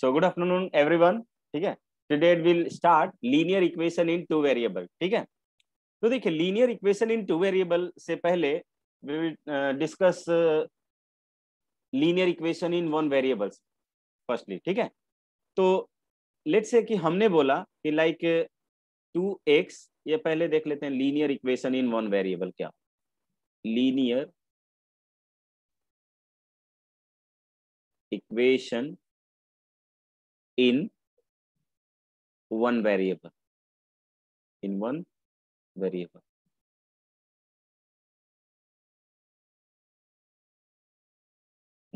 So good afternoon everyone ठीक है today will start linear equation in two variable ठीक है तो देखिए linear equation in two variable से पहले discuss linear equation in one variables firstly ठीक है तो लेट से कि हमने बोला कि लाइक टू एक्स ये पहले देख लेते हैं linear equation in one variable क्या linear equation in one variable in one variable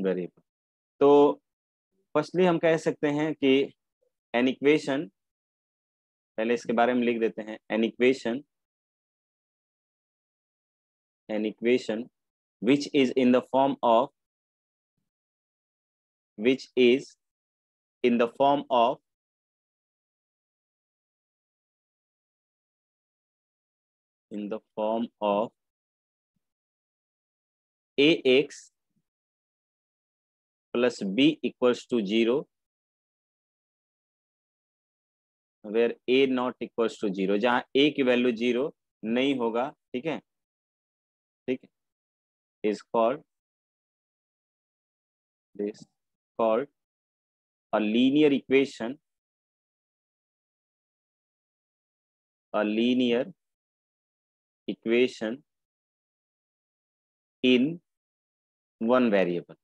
variable तो फर्स्टली हम कह सकते हैं कि एन इक्वेशन पहले इसके बारे में लिख देते हैं an equation an equation which is in the form of which is in the form of in the form of ax plus b equals to 0 where a not equals to 0 जहां a की value 0 नहीं होगा ठीक है ठीक is called this called a linear equation a linear equation in one variable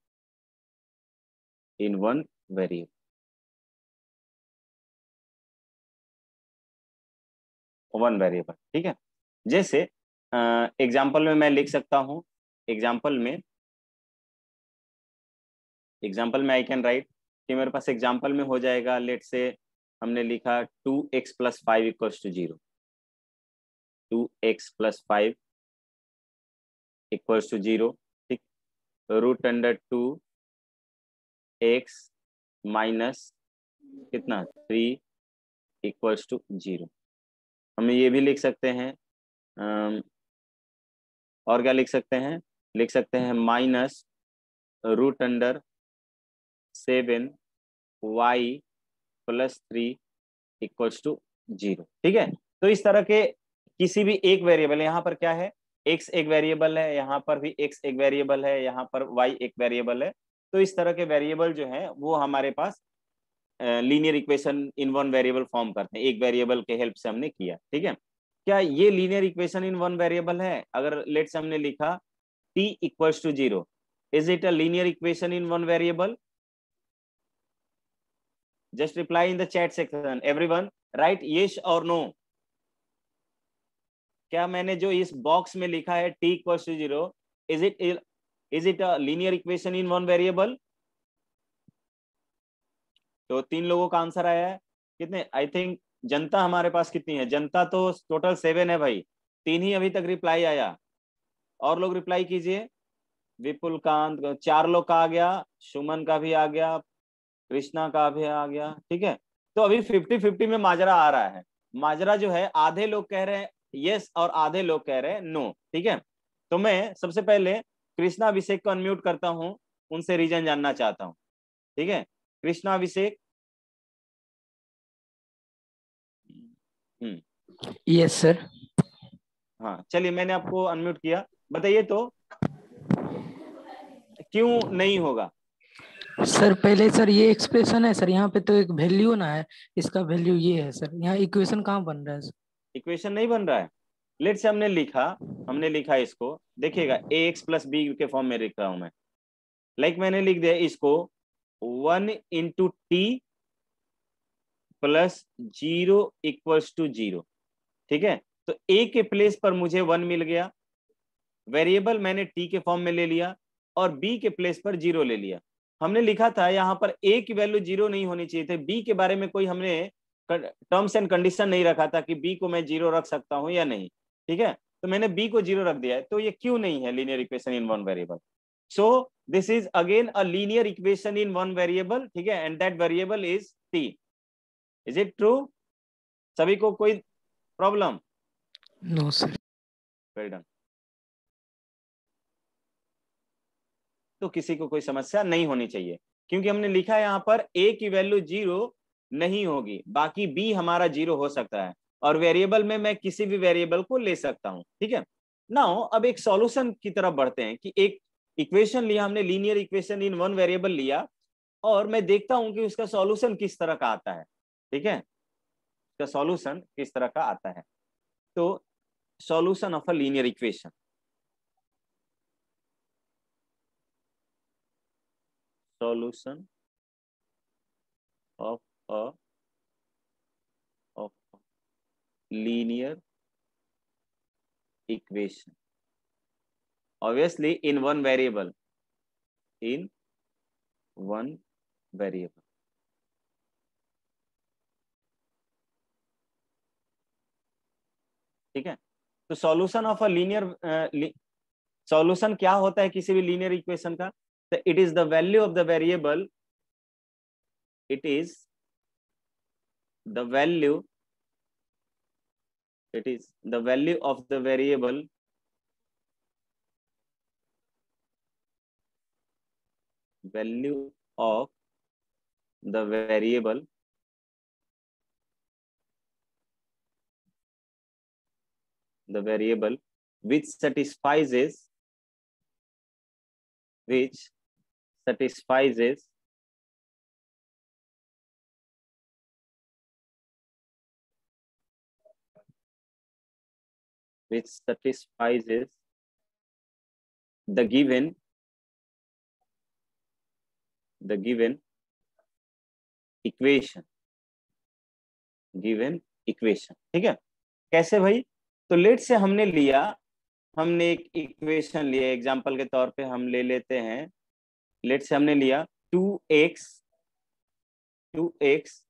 in one variable one variable ठीक है जैसे एग्जांपल में मैं लिख सकता हूं एग्जांपल में एग्जांपल में आई कैन राइट कि मेरे पास एग्जाम्पल में हो जाएगा लेट से हमने लिखा two x plus five equals to zero two x plus five equals to zero ठीक root under two x minus कितना थ्री इक्वल्स टू जीरो हम ये भी लिख सकते हैं और क्या लिख सकते हैं लिख सकते हैं minus root under seven y plus three equals to zero ठीक है तो इस तरह के किसी भी एक वेरिएबल यहाँ पर क्या है एक्स एक वेरिएबल है यहाँ पर भी एक्स एक वेरिएबल है यहाँ पर वाई एक वेरिएबल है तो इस तरह के वेरिएबल जो है वो हमारे पास linear equation in one variable form करते हैं एक वेरिएबल के हेल्प से हमने किया ठीक है क्या ये linear equation in one variable है अगर लेट से हमने लिखा t equals to zero is it a linear equation in one variable just reply in the chat section everyone write yes or no क्या मैंने जो इस बॉक्स में लिखा है t equals to zero is it is it a linear equation in one variable तो तीन लोगों का आंसर आया है कितने आई थिंक जनता हमारे पास कितनी है जनता तो टोटल सेवन है भाई तीन ही अभी तक रिप्लाई आया और लोग रिप्लाई कीजिए विपुल कांत चार लोग का आ गया सुमन का भी आ गया कृष्णा का भी आ गया ठीक है तो अभी फिफ्टी फिफ्टी में माजरा आ रहा है माजरा जो है आधे लोग कह रहे हैं यस और आधे लोग कह रहे हैं नो ठीक है तो मैं सबसे पहले कृष्णा अभिषेक को अनम्यूट करता हूं उनसे रीजन जानना चाहता हूं ठीक है Krishna Abhishek yes hmm. Sir हाँ चलिए मैंने आपको अनम्यूट किया बताइए तो क्यों नहीं होगा सर पहले सर ये एक्सप्रेशन है सर यहाँ पे तो एक वैल्यू ना है इसका वैल्यू ये है सर यहाँ इक्वेशन कहाँ बन रहा है सर इक्वेशन नहीं बन रहा है लेट से हमने लिखा हमने लिखा इसको देखिएगा ए एक्स प्लस बी के फॉर्म में लिख रहा हूं मैं लाइक like मैंने लिख दिया इसको one into t plus zero equals to zero ठीक है तो ए के प्लेस पर मुझे वन मिल गया वेरिएबल मैंने टी के फॉर्म में ले लिया और बी के प्लेस पर जीरो ले लिया हमने लिखा था यहाँ पर ए की वैल्यू जीरो नहीं होनी चाहिए थे बी के बारे में कोई हमने टर्म्स एंड कंडीशन नहीं रखा था कि बी को मैं जीरो रख सकता हूँ या नहीं ठीक है तो मैंने बी को जीरो रख दिया है तो ये क्यों नहीं है linear equation in one variable so this is again a linear equation in one variable ठीक है and that variable is t is it true सभी को कोई problem no sir well done तो किसी को कोई समस्या नहीं होनी चाहिए क्योंकि हमने लिखा है यहाँ पर ए की वैल्यू जीरो नहीं होगी बाकी बी हमारा जीरो हो सकता है और वेरिएबल में मैं किसी भी वेरिएबल को ले सकता हूँ ठीक है ना अब एक सॉल्यूशन की तरफ बढ़ते हैं कि एक इक्वेशन लिया हमने linear equation in one variable लिया और मैं देखता हूं कि उसका सॉल्यूशन किस तरह का आता है ठीक है उसका सॉल्यूशन किस तरह का आता है तो solution of a linear equation solution of a of a linear equation obviously in one variable in one variable ठीक है तो solution of a linear solution क्या होता है किसी भी लीनियर इक्वेशन का the, it is the value of the variable it is the value it is the value of the variable value of the variable the variable which satisfies is which satisfies is which satisfies is the given the given equation given equation ठीक है कैसे भाई तो late say हमने लिया हमने एक equation लिया एग्जाम्पल के तौर पे हम ले लेते हैं लेट से हमने लिया two x two x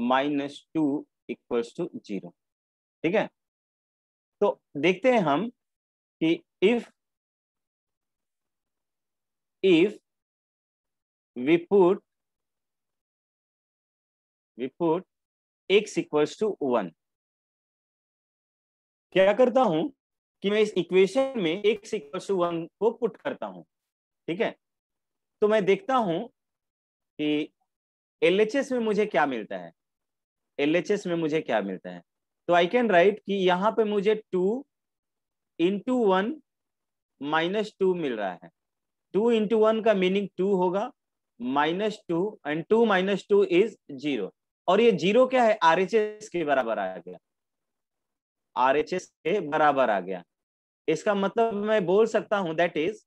minus two equals to zero ठीक है तो देखते हैं हम कि if if we put we put x equal to one क्या करता हूं कि मैं इस इक्वेशन में एक्स इक्वल टू वन को पुट करता हूं ठीक है तो मैं देखता हूं कि एल में मुझे क्या मिलता है एल में मुझे क्या मिलता है तो आई कैन राइट कि यहां पे मुझे two into one minus two मिल रहा है टू इंटू वन का मीनिंग टू होगा minus two and two minus two is zero और ये जीरो क्या है आर के बराबर आ गया आर के बराबर आ गया इसका मतलब मैं बोल सकता हूं दैट इज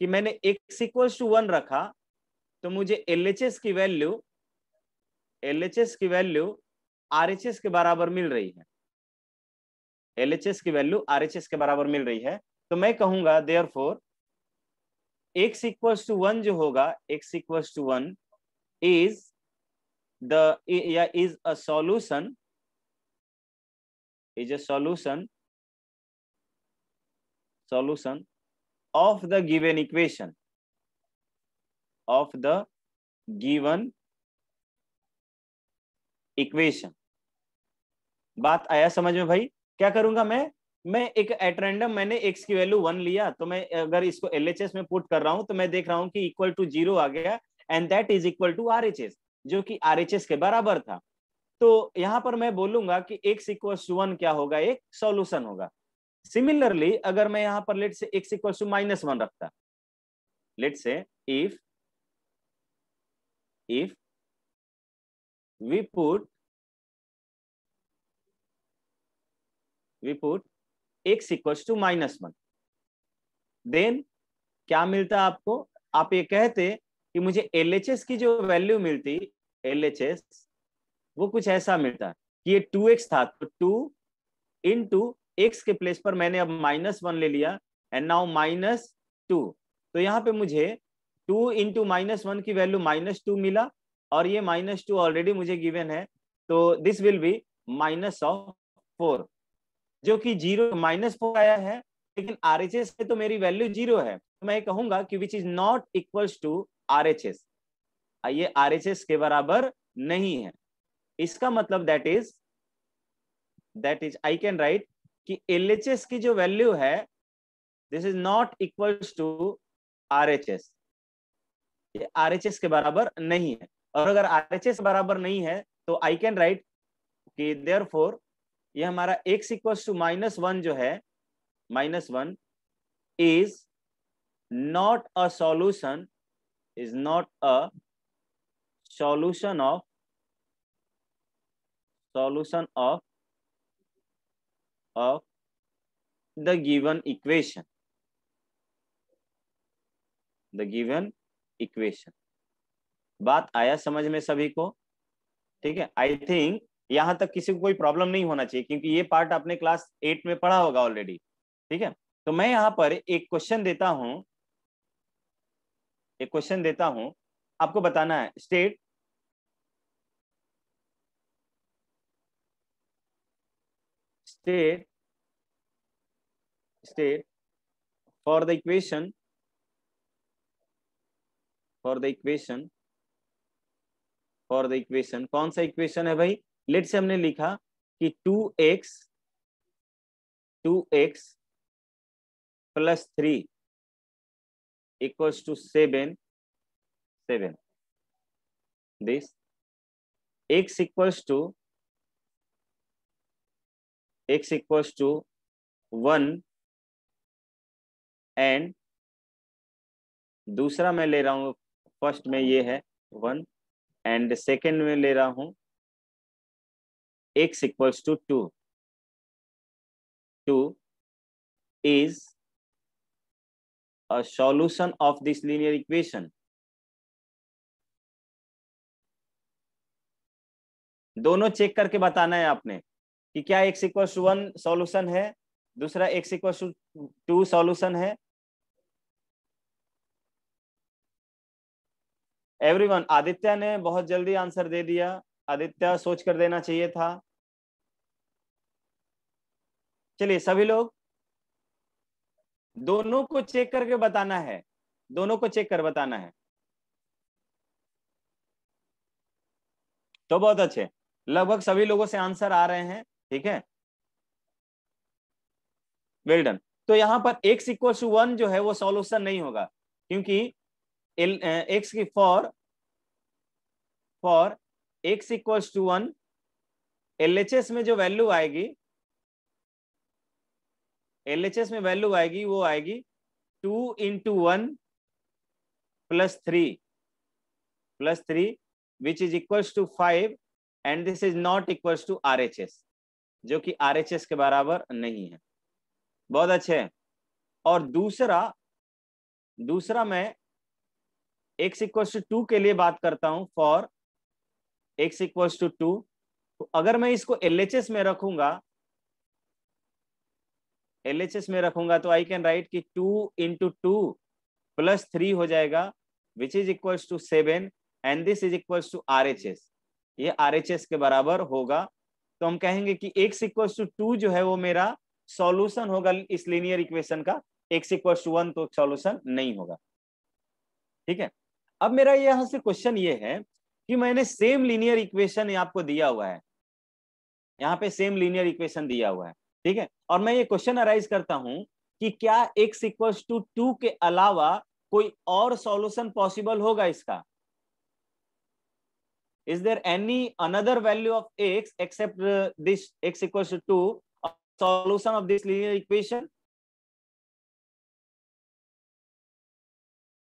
कि मैंने एक्स इक्वल्स टू वन रखा तो मुझे एल की वैल्यू एल की वैल्यू आर के बराबर मिल रही है एल की वैल्यू आर के बराबर मिल रही है तो मैं कहूंगा therefore x equals to one जो होगा x equals to one is the या is a solution is a solution solution of the given equation of the given equation बात आया समझ में भाई क्या करूंगा मैं मैं एक एट रैंडम मैंने एक्स की वैल्यू वन लिया तो मैं अगर इसको एल में पुट कर रहा हूं तो मैं देख रहा हूं कि इक्वल टू जीरो आ गया and that is equal to R जो कि आर के बराबर था तो यहां पर मैं बोलूंगा कि एक्स इक्वल टू वन क्या होगा एक सॉल्यूशन होगा सिमिलरली अगर मैं यहां पर let say x equal to minus one रखता let say if if we put we put x equal to minus one then क्या मिलता आपको आप ये कहते कि मुझे एल की जो वैल्यू मिलती एल वो कुछ ऐसा मिलता कि ये एक्स था तो टू इन टू एक्स के प्लेस पर मैंने अब माइनस वन ले लिया एंड नाउ माइनस टू तो यहाँ पे मुझे टू इंटू माइनस वन की वैल्यू माइनस टू मिला और ये माइनस टू ऑलरेडी मुझे गिवन है तो this will be minus of four जो कि जीरो माइनस फोर आया है लेकिन आर एच एस में तो मेरी वैल्यू जीरो है तो मैं कहूंगा कि which is not equals to R H S ये आर एच एस के बराबर नहीं है इसका मतलब that is that is I can write कि एल की जो वैल्यू है this is not equal to R ये आर के बराबर नहीं है और अगर आर बराबर नहीं है तो आई कैन राइट कि देयर फोर ये हमारा x equal to minus one जो है minus one is not a solution is not a solution of solution of of the given equation the given equation बात आया समझ में सभी को ठीक है आई थिंक यहां तक किसी को कोई प्रॉब्लम नहीं होना चाहिए क्योंकि ये पार्ट आपने क्लास एट में पढ़ा होगा ऑलरेडी ठीक है तो मैं यहाँ पर एक क्वेश्चन देता हूं एक क्वेश्चन देता हूं आपको बताना है state state state for the equation for the equation for the equation कौन सा equation है भाई लेट से हमने लिखा कि 2x 2x plus three equals to seven seven this x equals to x equals to one and दूसरा मैं ले रहा हूं फर्स्ट में ये है वन एंड सेकेंड में ले रहा हूं x equals to two two is a solution of this linear equation दोनों चेक करके बताना है आपने कि क्या x equal to one solution है दूसरा x equal to two solution है एवरीवन आदित्य ने बहुत जल्दी आंसर दे दिया आदित्य सोच कर देना चाहिए था चलिए सभी लोग दोनों को चेक करके बताना है दोनों को चेक कर बताना है तो बहुत अच्छे लगभग सभी लोगों से आंसर आ रहे हैं ठीक है वेल डन तो यहां पर x इक्वल टू वन जो है वो सॉल्यूशन नहीं होगा क्योंकि x की for for x equal to one L में जो वैल्यू आएगी एल में वैल्यू आएगी वो आएगी two into one plus three plus three which is equal to five and this is not equal to R H S जो कि are के बराबर नहीं है बहुत अच्छे और दूसरा दूसरा मैं एक्स इक्व टू के लिए बात करता हूं फॉर एक्स इक्व टू तो अगर मैं इसको एल में रखूंगा एल में रखूंगा तो आई कैन राइट कि two into two plus three हो जाएगा which is equals to seven and this is equals to R ये आर के बराबर होगा तो हम कहेंगे कि एक्स इक्व टू टू जो है वो मेरा सॉल्यूशन होगा इस लीनियर इक्वेशन का एक्स इक्व टू वन तो सॉल्यूशन नहीं होगा ठीक है अब मेरा यहां से क्वेश्चन ये है कि मैंने सेम लीनियर इक्वेशन आपको दिया हुआ है यहाँ पे सेम लीनियर इक्वेशन दिया हुआ है ठीक है और मैं ये क्वेश्चन अराइज करता हूं कि क्या एक्स इक्वल्स टू टू के अलावा कोई और सॉल्यूशन पॉसिबल होगा इसका is there any another value of x except uh, this x equals to 2 solution of this linear equation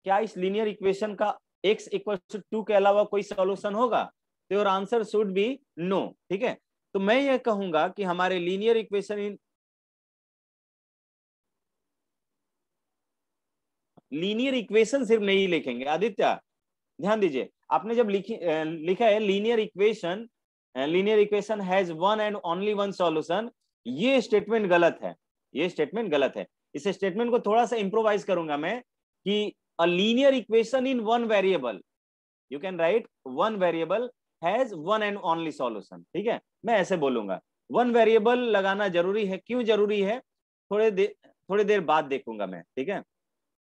क्या इस लीनियर इक्वेशन का x इक्वल टू टू के अलावा कोई सॉल्यूशन होगा तो your answer should be no ठीक है तो मैं ये कहूंगा कि हमारे linear equation in linear equation सिर्फ नहीं लिखेंगे आदित्य ध्यान दीजिए आपने जब लिखी लिखा है linear equation linear equation has one and only one solution ये स्टेटमेंट गलत है ये स्टेटमेंट गलत है इस स्टेटमेंट को थोड़ा सा इंप्रोवाइज करूंगा मैं कि a linear equation in one variable you can write one variable has one and only solution ठीक है मैं ऐसे बोलूंगा वन वेरिएबल लगाना जरूरी है क्यों जरूरी है थोड़े देर थोड़ी देर बाद देखूंगा मैं ठीक है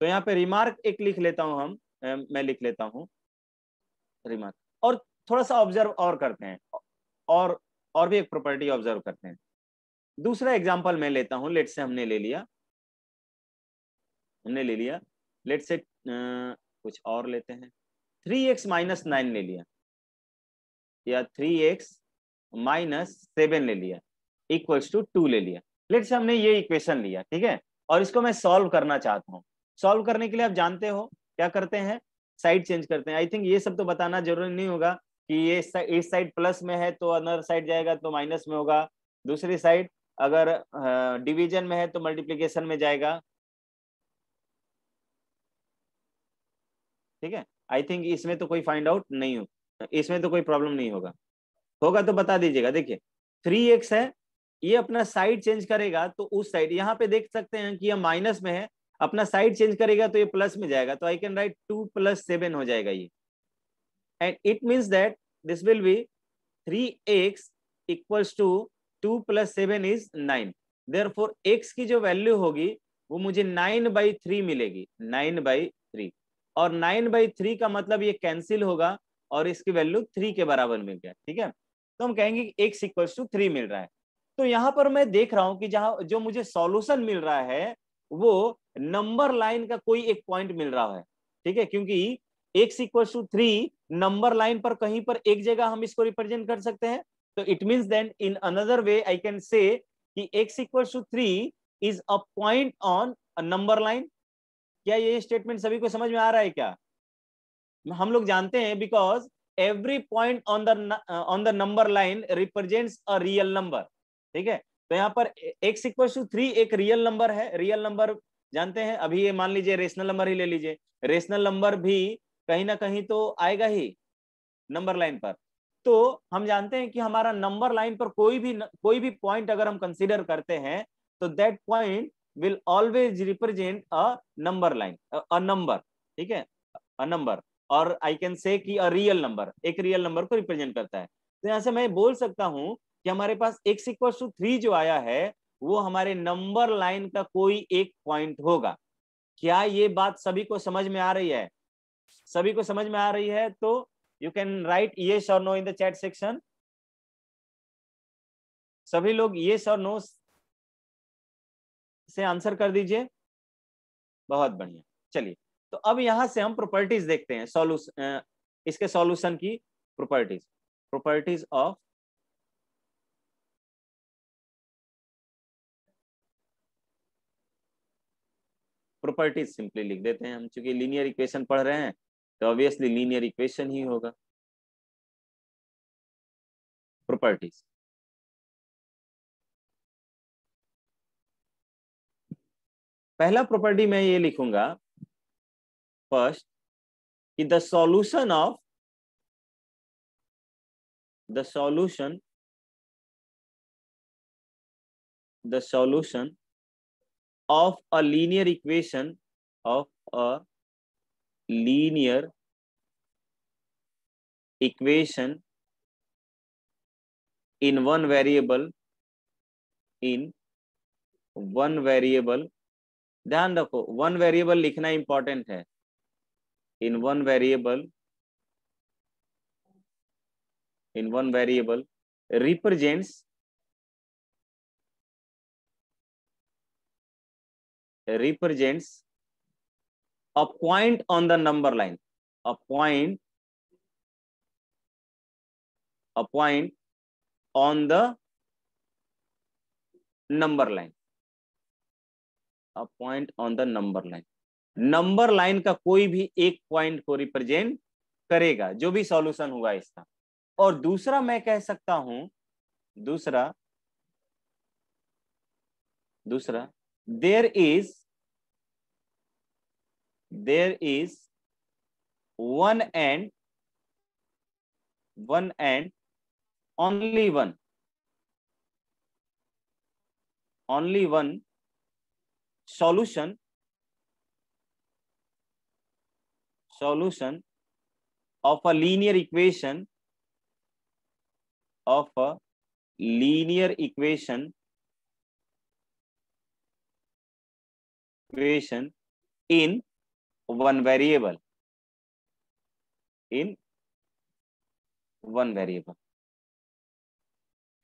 तो यहाँ पे रिमार्क एक लिख लेता हूँ हम मैं लिख लेता हूँ रिमार्क और थोड़ा सा ऑब्जर्व और करते हैं और और भी एक प्रॉपर्टी ऑब्जर्व करते हैं दूसरा एग्जाम्पल मैं लेता हूँ लेट से हमने ले लिया हमने ले लिया लेट से कुछ और लेते हैं थ्री एक्स माइनस नाइन ले लिया या थ्री एक्स माइनस सेवन ले लिया इक्वल्स टू टू ले लिया लेट से हमने ये इक्वेशन लिया ठीक है और इसको मैं सॉल्व करना चाहता हूँ सॉल्व करने के लिए आप जानते हो क्या करते हैं साइड चेंज करते हैं आई थिंक ये सब तो बताना जरूरी नहीं होगा कि ये इस साइड प्लस में है तो अनदर साइड जाएगा तो माइनस में होगा दूसरी साइड अगर डिवीजन में है तो मल्टीप्लीकेशन में जाएगा ठीक है आई थिंक इसमें तो कोई फाइंड आउट नहीं हो इसमें तो कोई प्रॉब्लम नहीं होगा होगा तो बता दीजिएगा देखिए थ्री एक्स है ये अपना साइड चेंज करेगा तो उस साइड यहाँ पे देख सकते हैं कि यह माइनस में है अपना साइड चेंज करेगा तो ये प्लस में जाएगा तो I can write two plus seven हो जाएगा ये and it means that this will be three x equals to two plus seven is nine therefore x की जो वैल्यू होगी वो मुझे नाइन बाई थ्री मिलेगी नाइन बाई थ्री और नाइन बाई थ्री का मतलब ये कैंसिल होगा और इसकी वैल्यू थ्री के बराबर मिल गया ठीक है तो हम कहेंगे एक्स इक्वल्स टू थ्री मिल रहा है तो यहाँ पर मैं देख रहा हूँ कि जहाँ जो मुझे सॉल्यूशन मिल रहा है वो नंबर लाइन का कोई एक पॉइंट मिल रहा है ठीक है क्योंकि x equal to three number line पर कहीं पर एक जगह हम इसको रिप्रेजेंट कर सकते हैं तो it means then in another way I can say कि x equal to three is a point on number line क्या ये स्टेटमेंट सभी को समझ में आ रहा है क्या हम लोग जानते हैं because every point on the on the number line represents a real number ठीक है तो यहाँ पर एक्स इक्वल टू थ्री एक रियल नंबर है रियल नंबर जानते हैं अभी ये मान लीजिए रेशनल नंबर ही ले लीजिए रेशनल नंबर भी कहीं ना कहीं तो आएगा ही नंबर लाइन पर तो हम जानते हैं कि हमारा नंबर लाइन पर कोई भी कोई भी पॉइंट अगर हम कंसिडर करते हैं तो that point will always represent a number line a number ठीक है अ नंबर और आई कैन से कि अ रियल नंबर एक रियल नंबर को रिप्रेजेंट करता है तो यहां से मैं बोल सकता हूं कि हमारे पास एक्स इक्वल टू थ्री जो आया है वो हमारे नंबर लाइन का कोई एक पॉइंट होगा क्या ये बात सभी को समझ में आ रही है सभी को समझ में आ रही है तो यू कैन राइट ये और no in the chat section सभी लोग ये और नो से आंसर कर दीजिए बहुत बढ़िया चलिए तो अब यहां से हम प्रॉपर्टीज देखते हैं सॉल्यूशन इसके सॉल्यूशन की properties properties of properties simply लिख देते हैं हम चूंकि लीनियर इक्वेशन पढ़ रहे हैं तो ऑब्वियसली लीनियर इक्वेशन ही होगा प्रॉपर्टीज पहला प्रॉपर्टी मैं ये लिखूंगा फर्स्ट कि the solution of the solution the solution of a linear equation of a linear equation in one variable in one variable ध्यान रखो one variable लिखना important है in one variable in one variable represents represents a point on the number line a point a point on the number line a point on the number line number line का कोई भी एक point को represent करेगा जो भी solution होगा इसका और दूसरा मैं कह सकता हूं दूसरा दूसरा there is there is one and one and only one only one solution solution of a linear equation of a linear equation equation in one variable in one variable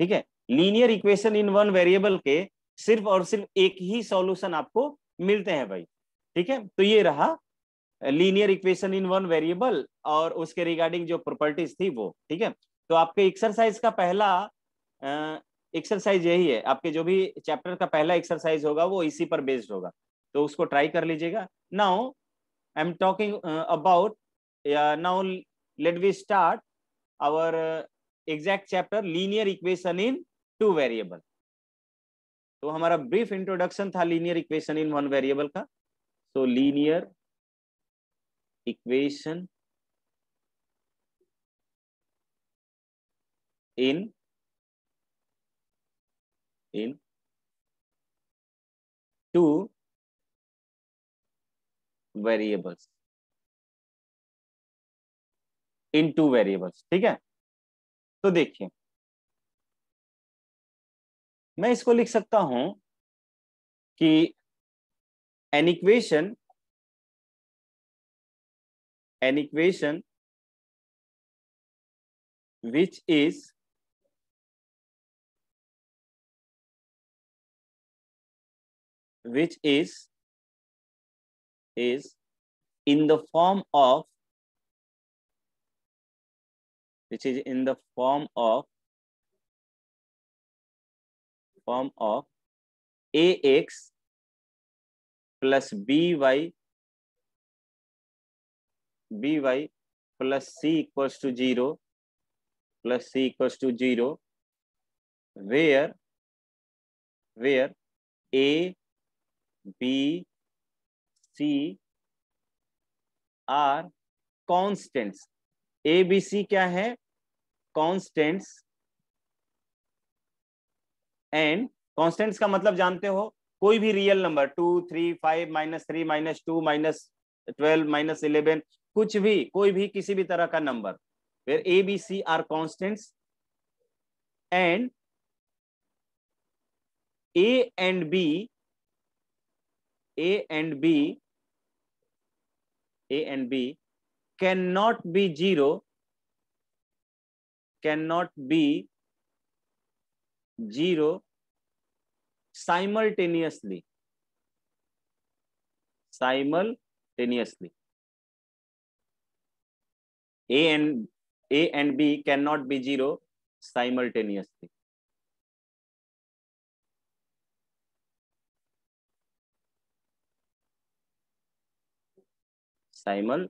ठीक है linear equation in one variable के सिर्फ और सिर्फ एक ही solution आपको मिलते हैं भाई ठीक है तो ये रहा linear equation in one variable और उसके रिगार्डिंग जो प्रॉपर्टीज थी वो ठीक है तो आपके एक्सरसाइज का पहला एक्सरसाइज यही है आपके जो भी चैप्टर का पहला एक्सरसाइज होगा वो इसी पर बेस्ड होगा तो उसको ट्राई कर लीजिएगा now I am talking about now let we start our exact chapter linear equation in two variable तो हमारा ब्रीफ इंट्रोडक्शन था linear equation in one variable का so linear equation in in two variables in two variables ठीक है तो देखिए मैं इसको लिख सकता हूं कि an equation an equation which is which is is in the form of which is in the form of form of ax plus by by plus c equals to 0 plus c equals to 0 where where a b c are constants a b c क्या है constants and constants का मतलब जानते हो कोई भी real number two three five minus three minus two minus twelve minus eleven कुछ भी कोई भी किसी भी तरह का नंबर फिर a b c are constants and a and b a and b a and b cannot be zero cannot be zero simultaneously simultaneously a and a and b cannot be zero simultaneously साइमल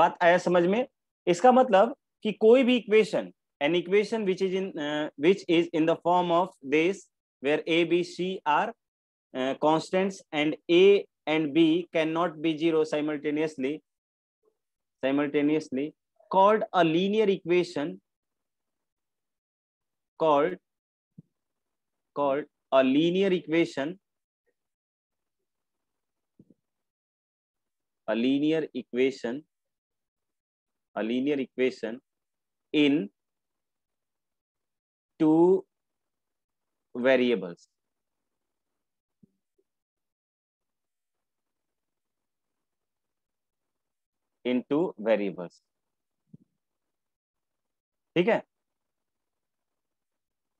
बात आया समझ में इसका मतलब कि कोई भी equation an equation which is in which is in the form of this where a b c are constants and a and b can not be zero simultaneously simultaneously called a linear equation called called a linear equation a linear equation a linear equation in two variables in two variables ठीक है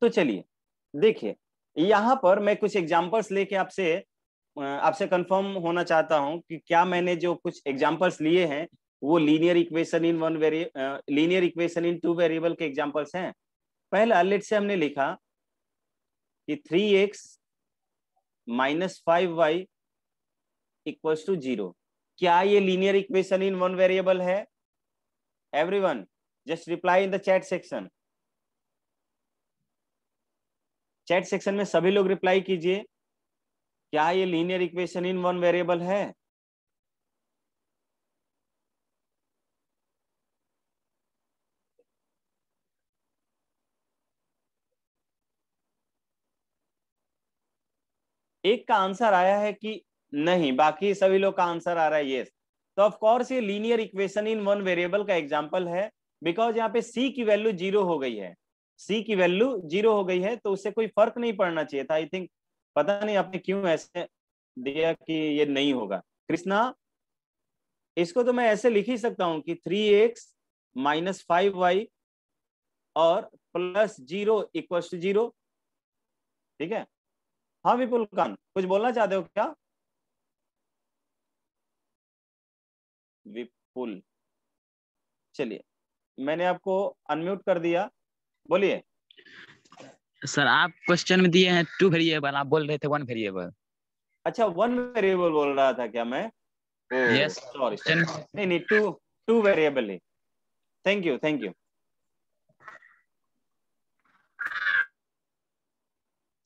तो चलिए देखिए यहां पर मैं कुछ examples लेके आपसे आपसे कंफर्म होना चाहता हूं कि क्या मैंने जो कुछ एग्जांपल्स लिए हैं वो लीनियर इक्वेशन इन वन वेरिए linear equation in two variable के एग्जांपल्स हैं पहला लेट से हमने लिखा कि three x minus five y equals to zero क्या ये linear equation in one variable है every just reply in the chat section chat section में सभी लोग रिप्लाई कीजिए क्या ये linear equation in one variable है एक का आंसर आया है कि नहीं बाकी सभी लोग का आंसर आ रहा है यस तो ऑफ कोर्स ये linear equation in one variable का एग्जांपल है बिकॉज यहाँ पे सी की वैल्यू जीरो हो गई है सी की वैल्यू जीरो हो गई है तो उससे कोई फर्क नहीं पड़ना चाहिए था आई थिंक पता नहीं आपने क्यों ऐसे दिया कि ये नहीं होगा कृष्णा इसको तो मैं ऐसे लिख ही सकता हूं कि three x minus five y और plus zero equal to zero ठीक है हाँ विपुल खान कुछ बोलना चाहते हो क्या विपुल चलिए मैंने आपको अनम्यूट कर दिया बोलिए सर आप क्वेश्चन में दिए हैं टू वेरिएबल आप बोल रहे थे वन वेरिएबल अच्छा वन वेरिएबल बोल रहा था क्या मैं यस hmm. सॉरी नहीं नहीं टू टू वेरिएबल ही थैंक यू थैंक यू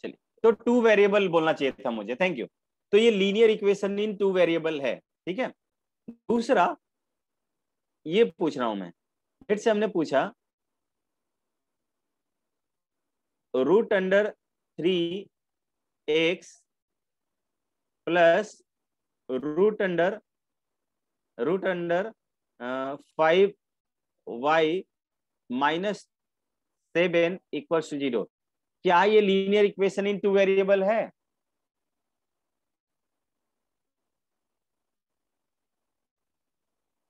चलिए तो टू वेरिएबल बोलना चाहिए था मुझे थैंक यू तो ये linear equation in two variable है ठीक है दूसरा ये पूछ रहा हूं मैं फिर से हमने पूछा root under three x plus root under root under five y minus seven equal to zero क्या ये linear equation in two variable है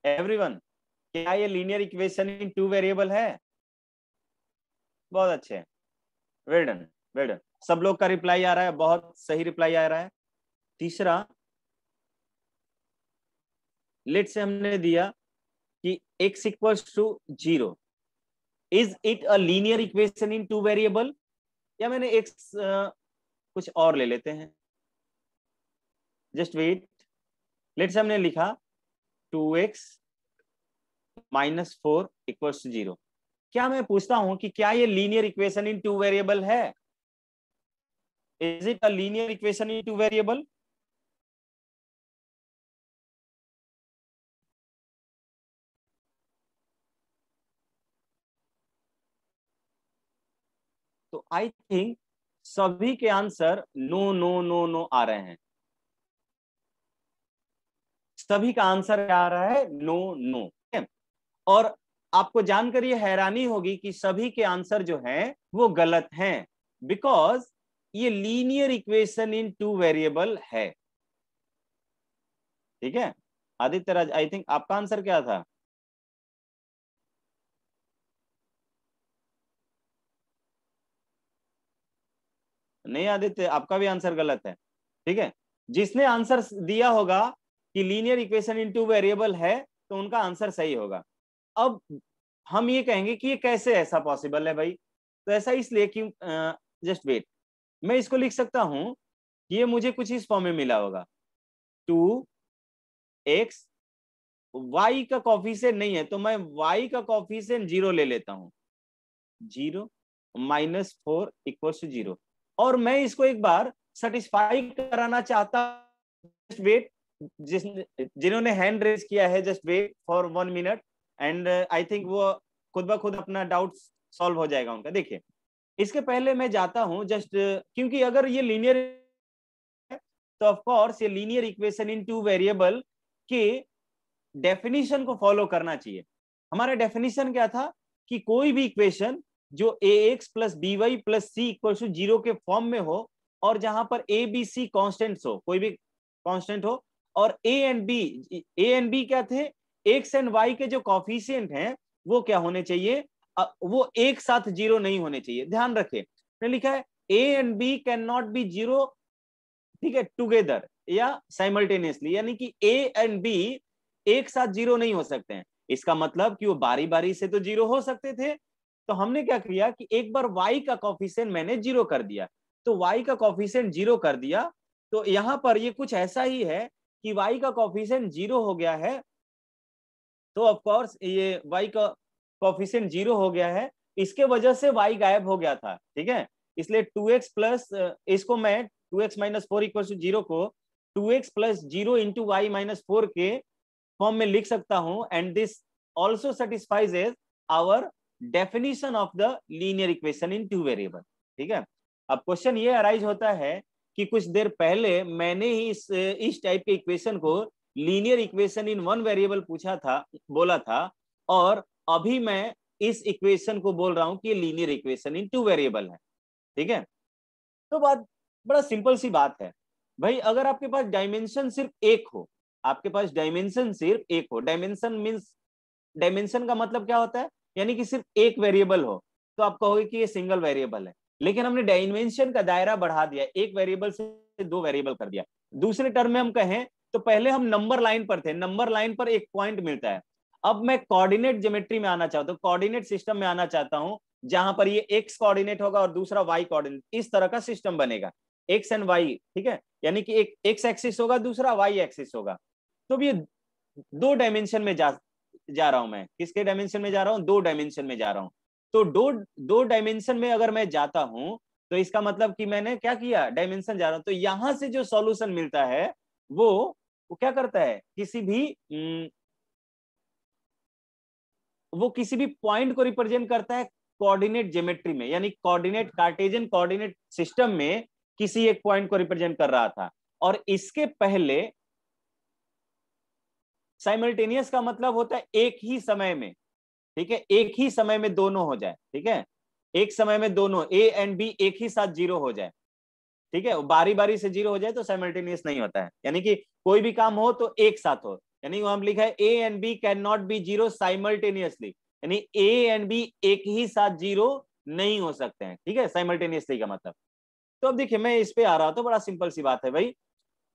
एवरीवन क्या ये linear equation in two variable है बहुत अच्छे वेल डन वेल डन सब लोग का रिप्लाई आ रहा है बहुत सही रिप्लाई आ रहा है तीसरा लेट से हमने दिया कि x equals to zero is it a linear equation in two variable या मैंने एक्स uh, कुछ और ले लेते हैं जस्ट वेट लेट से हमने लिखा two x minus four equals to zero क्या मैं पूछता हूं कि क्या ये linear equation in two variable है is it a linear equation in two variable तो आई थिंक सभी के answer no no no no आ रहे हैं सभी का आंसर आ रहा है नो नो और आपको जानकर ये हैरानी होगी कि सभी के आंसर जो हैं वो गलत हैं बिकॉज ये linear equation in two variable है ठीक है आदित्य राज आई थिंक आपका आंसर क्या था नहीं आदित्य आपका भी आंसर गलत है ठीक है जिसने आंसर दिया होगा कि linear equation in two variable है तो उनका आंसर सही होगा अब हम ये कहेंगे कि ये कैसे ऐसा पॉसिबल है भाई तो ऐसा इसलिए कि जस्ट वेट मैं इसको लिख सकता हूं ये मुझे कुछ इस फॉर्म में मिला होगा टू एक्स वाई का कॉफिशियंट नहीं है तो मैं वाई का कॉफिशियंट जीरो ले लेता हूं zero minus four equal to zero और मैं इसको एक बार सेटिस्फाई कराना चाहता जस्ट वेट जिस जिन्होंने हैंड रेज किया है just wait for one minute and I think वो खुद ब खुद अपना डाउट सॉल्व हो जाएगा उनका देखिए इसके पहले मैं जाता हूँ जस्ट uh, क्योंकि अगर ये लीनियर तो कोर्स ये linear equation in two variable के डेफिनेशन को फॉलो करना चाहिए हमारा डेफिनेशन क्या था कि कोई भी इक्वेशन जो a x plus b y plus c equal to zero के फॉर्म में हो और जहां पर ए बी सी कॉन्स्टेंट हो कोई भी कॉन्स्टेंट हो और a and b a and b क्या थे एक्स एंड वाई के जो कॉफिशियंट हैं वो क्या होने चाहिए वो एक साथ जीरो नहीं होने चाहिए ध्यान रखें ने लिखा है a and b can not be zero ठीक है टुगेदर या साइमल्टेनियसली यानी कि ए एंड बी एक साथ जीरो नहीं हो सकते हैं इसका मतलब कि वो बारी बारी से तो जीरो हो सकते थे तो हमने क्या किया कि एक बार वाई का कॉफिशियंट मैंने जीरो कर दिया तो वाई का कॉफिशियंट जीरो कर दिया तो यहां पर ये कुछ ऐसा ही है कि वाई का कॉफिशियंट जीरो हो गया है तो ऑफकोर्स ये वाई का कॉफिशियंट जीरो हो गया है इसके वजह से वाई गायब हो गया था ठीक है इसलिए टू एक्स प्लस इसको मैं two x minus four equal to zero को two x plus zero into y minus four के फॉर्म में लिख सकता हूं and this also satisfies as our definition of the linear equation in two variable ठीक है अब क्वेश्चन ये अराइज होता है कि कुछ देर पहले मैंने ही इस इस टाइप के इक्वेशन को linear equation in one variable पूछा था बोला था और अभी मैं इस इक्वेशन को बोल रहा हूं कि linear equation in two variable है ठीक है तो बात बड़ा सिंपल सी बात है भाई अगर आपके पास डायमेंशन सिर्फ एक हो आपके पास डायमेंशन सिर्फ एक हो डायमेंशन मीन्स डायमेंशन का मतलब क्या होता है यानी कि सिर्फ एक वेरिएबल हो तो आप कहोगे कि ये सिंगल वेरिएबल है लेकिन हमने डायमेंशन का दायरा बढ़ा दिया एक वेरिएबल से दो वेरिएबल कर दिया दूसरे टर्म में हम कहें तो पहले हम नंबर लाइन पर थे नंबर लाइन पर एक पॉइंट मिलता है अब मैं कोऑर्डिनेट ज्योमेट्री में आना चाहता हूँ कोऑर्डिनेट सिस्टम में आना चाहता हूँ जहां पर ये एक्स कोऑर्डिनेट होगा और दूसरा वाई कोऑर्डिनेट इस तरह का सिस्टम बनेगा एक्स एंड वाई ठीक है यानी कि एक एक्स एक्सिस होगा दूसरा वाई एक्सिस होगा तो ये दो डायमेंशन में जा जा रहा हूं मैं किसके डायमेंशन में जा रहा हूँ दो डायमेंशन में जा रहा हूँ तो दो दो डायमेंशन में अगर मैं जाता हूं तो इसका मतलब कि मैंने क्या किया डायमेंशन जा रहा हूं तो यहां से जो सॉल्यूशन मिलता है वो वो क्या करता है किसी भी हम्म, वो किसी भी पॉइंट को रिप्रेजेंट करता है कोऑर्डिनेट ज्योमेट्री में यानी कोऑर्डिनेट कार्टेजन कोऑर्डिनेट सिस्टम में किसी एक पॉइंट को रिप्रेजेंट कर रहा था और इसके पहले साइमल्टेनियस का मतलब होता है एक ही समय में ठीक है एक ही समय में दोनों हो जाए ठीक है एक समय में दोनों ए एंड बी एक ही साथ जीरो हो जाए ठीक है बारी बारी से जीरो हो जाए तो साइमल्टेनियस नहीं होता है यानी कि कोई भी काम हो तो एक साथ हो यानी हम लिखा है a and b can not be zero simultaneously यानी ए एंड बी एक ही साथ जीरो नहीं हो सकते हैं ठीक है साइमल्टेनियसली का मतलब तो अब देखिए मैं इस पे आ रहा था तो बड़ा सिंपल सी बात है भाई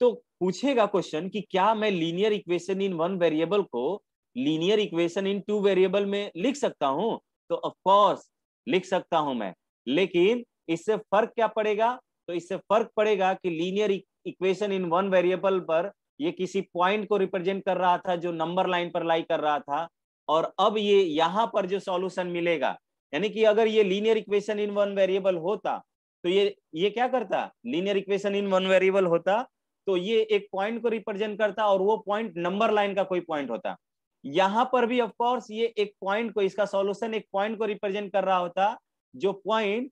तो पूछेगा क्वेश्चन कि क्या मैं linear equation in one variable को linear equation in two variable में लिख सकता हूं तो ऑफकोर्स लिख सकता हूं मैं लेकिन इससे फर्क क्या पड़ेगा तो इससे फर्क पड़ेगा कि linear equation in one variable पर ये किसी पॉइंट को रिप्रेजेंट कर रहा था जो नंबर लाइन पर लाई कर रहा था और अब ये यहाँ पर जो सॉल्यूशन मिलेगा यानी कि अगर ये linear equation in one variable होता तो ये ये क्या करता linear equation in one variable होता तो ये एक पॉइंट को रिप्रेजेंट करता और वो पॉइंट नंबर लाइन का कोई पॉइंट होता यहाँ पर भी ऑफकोर्स ये एक पॉइंट को इसका सोल्यूशन एक पॉइंट को रिप्रेजेंट कर रहा होता जो पॉइंट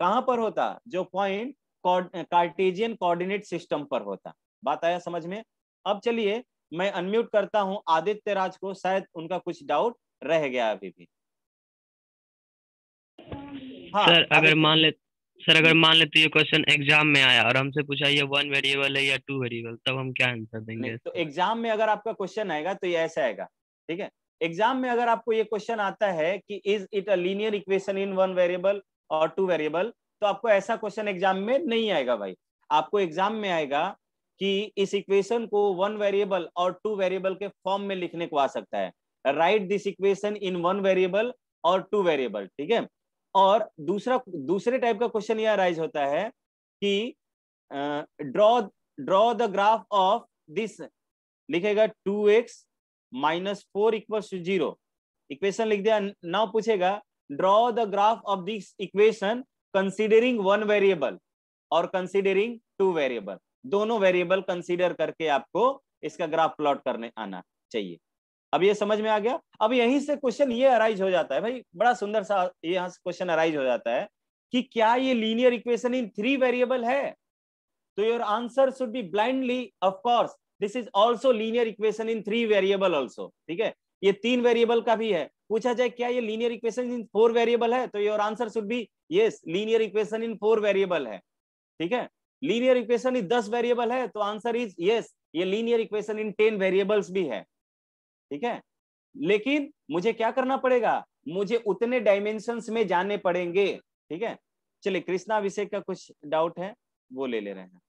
कहाँ पर होता जो पॉइंट कार्टेजियन कोऑर्डिनेट सिस्टम पर होता बात आया समझ में अब चलिए मैं अनम्यूट करता हूं आदित्य राज को शायद उनका कुछ डाउट रह गया अभी भी हाँ, सर अगर मान ले सर अगर मान ले तो ये क्वेश्चन एग्जाम में आया और हमसे पूछा ये वन वेरिएबल है या टू वेरिएबल तब हम क्या आंसर देंगे तो एग्जाम में अगर आपका क्वेश्चन आएगा तो ये ऐसा आएगा ठीक है एग्जाम में अगर आपको ये क्वेश्चन आता है कि is it a linear equation in one variable और टू वेरिएबल तो आपको ऐसा क्वेश्चन एग्जाम में नहीं आएगा भाई आपको एग्जाम में आएगा कि इस इक्वेशन को वन वेरिएबल और टू वेरिएबल के फॉर्म में लिखने को आ सकता है right this equation in one variable और टू वेरिएबल ठीक है और दूसरा दूसरे टाइप का क्वेश्चन यह अराइज होता है कि draw draw the graph of this लिखेगा two x minus four equal to zero equation लिख दिया नाउ पूछेगा draw the graph of this equation considering one variable और कंसीडरिंग टू वेरिएबल दोनों वेरिएबल कंसीडर करके आपको इसका ग्राफ प्लॉट करने आना चाहिए अब ये समझ में आ गया अब यहीं से क्वेश्चन ये अराइज हो जाता है भाई बड़ा सुंदर सा ये यहाँ से क्वेश्चन अराइज हो जाता है कि क्या ये linear equation in three variable है तो your answer should be blindly of course this is also linear equation in three variable also ठीक है ये तीन वेरिएबल का भी है पूछा जाए क्या ये linear equation in four variable है तो your answer should be yes linear equation in four variable है ठीक है लीनियर इक्वेशन इन दस वेरिएबल है तो आंसर इज यस ये linear equation in ten variables भी है ठीक है लेकिन मुझे क्या करना पड़ेगा मुझे उतने डायमेंशन में जाने पड़ेंगे ठीक है चलिए कृष्णा विषय का कुछ डाउट है वो ले ले रहे हैं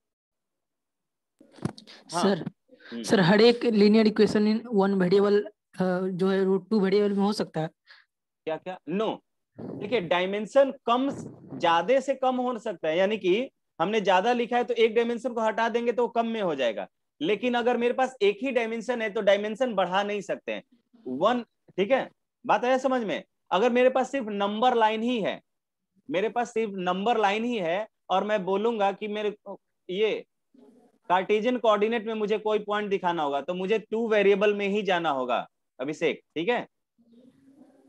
हाँ, सर हम्म। सर हर एक linear equation in one variable जो है रूट टू वेरिएबल में हो सकता है क्या क्या नो देखिए डायमेंशन कम ज्यादा से कम हो सकता है यानी कि हमने ज्यादा लिखा है तो एक डायमेंशन को हटा देंगे तो कम में हो जाएगा लेकिन अगर मेरे पास एक ही डायमेंशन है तो डायमेंशन बढ़ा नहीं सकते हैं वन ठीक है बात आया समझ में अगर मेरे पास सिर्फ नंबर लाइन ही है मेरे पास सिर्फ नंबर लाइन ही है और मैं बोलूंगा कि मेरे ये कार्टेजियन कोऑर्डिनेट में मुझे कोई पॉइंट दिखाना होगा तो मुझे टू वेरिएबल में ही जाना होगा अभिषेक ठीक है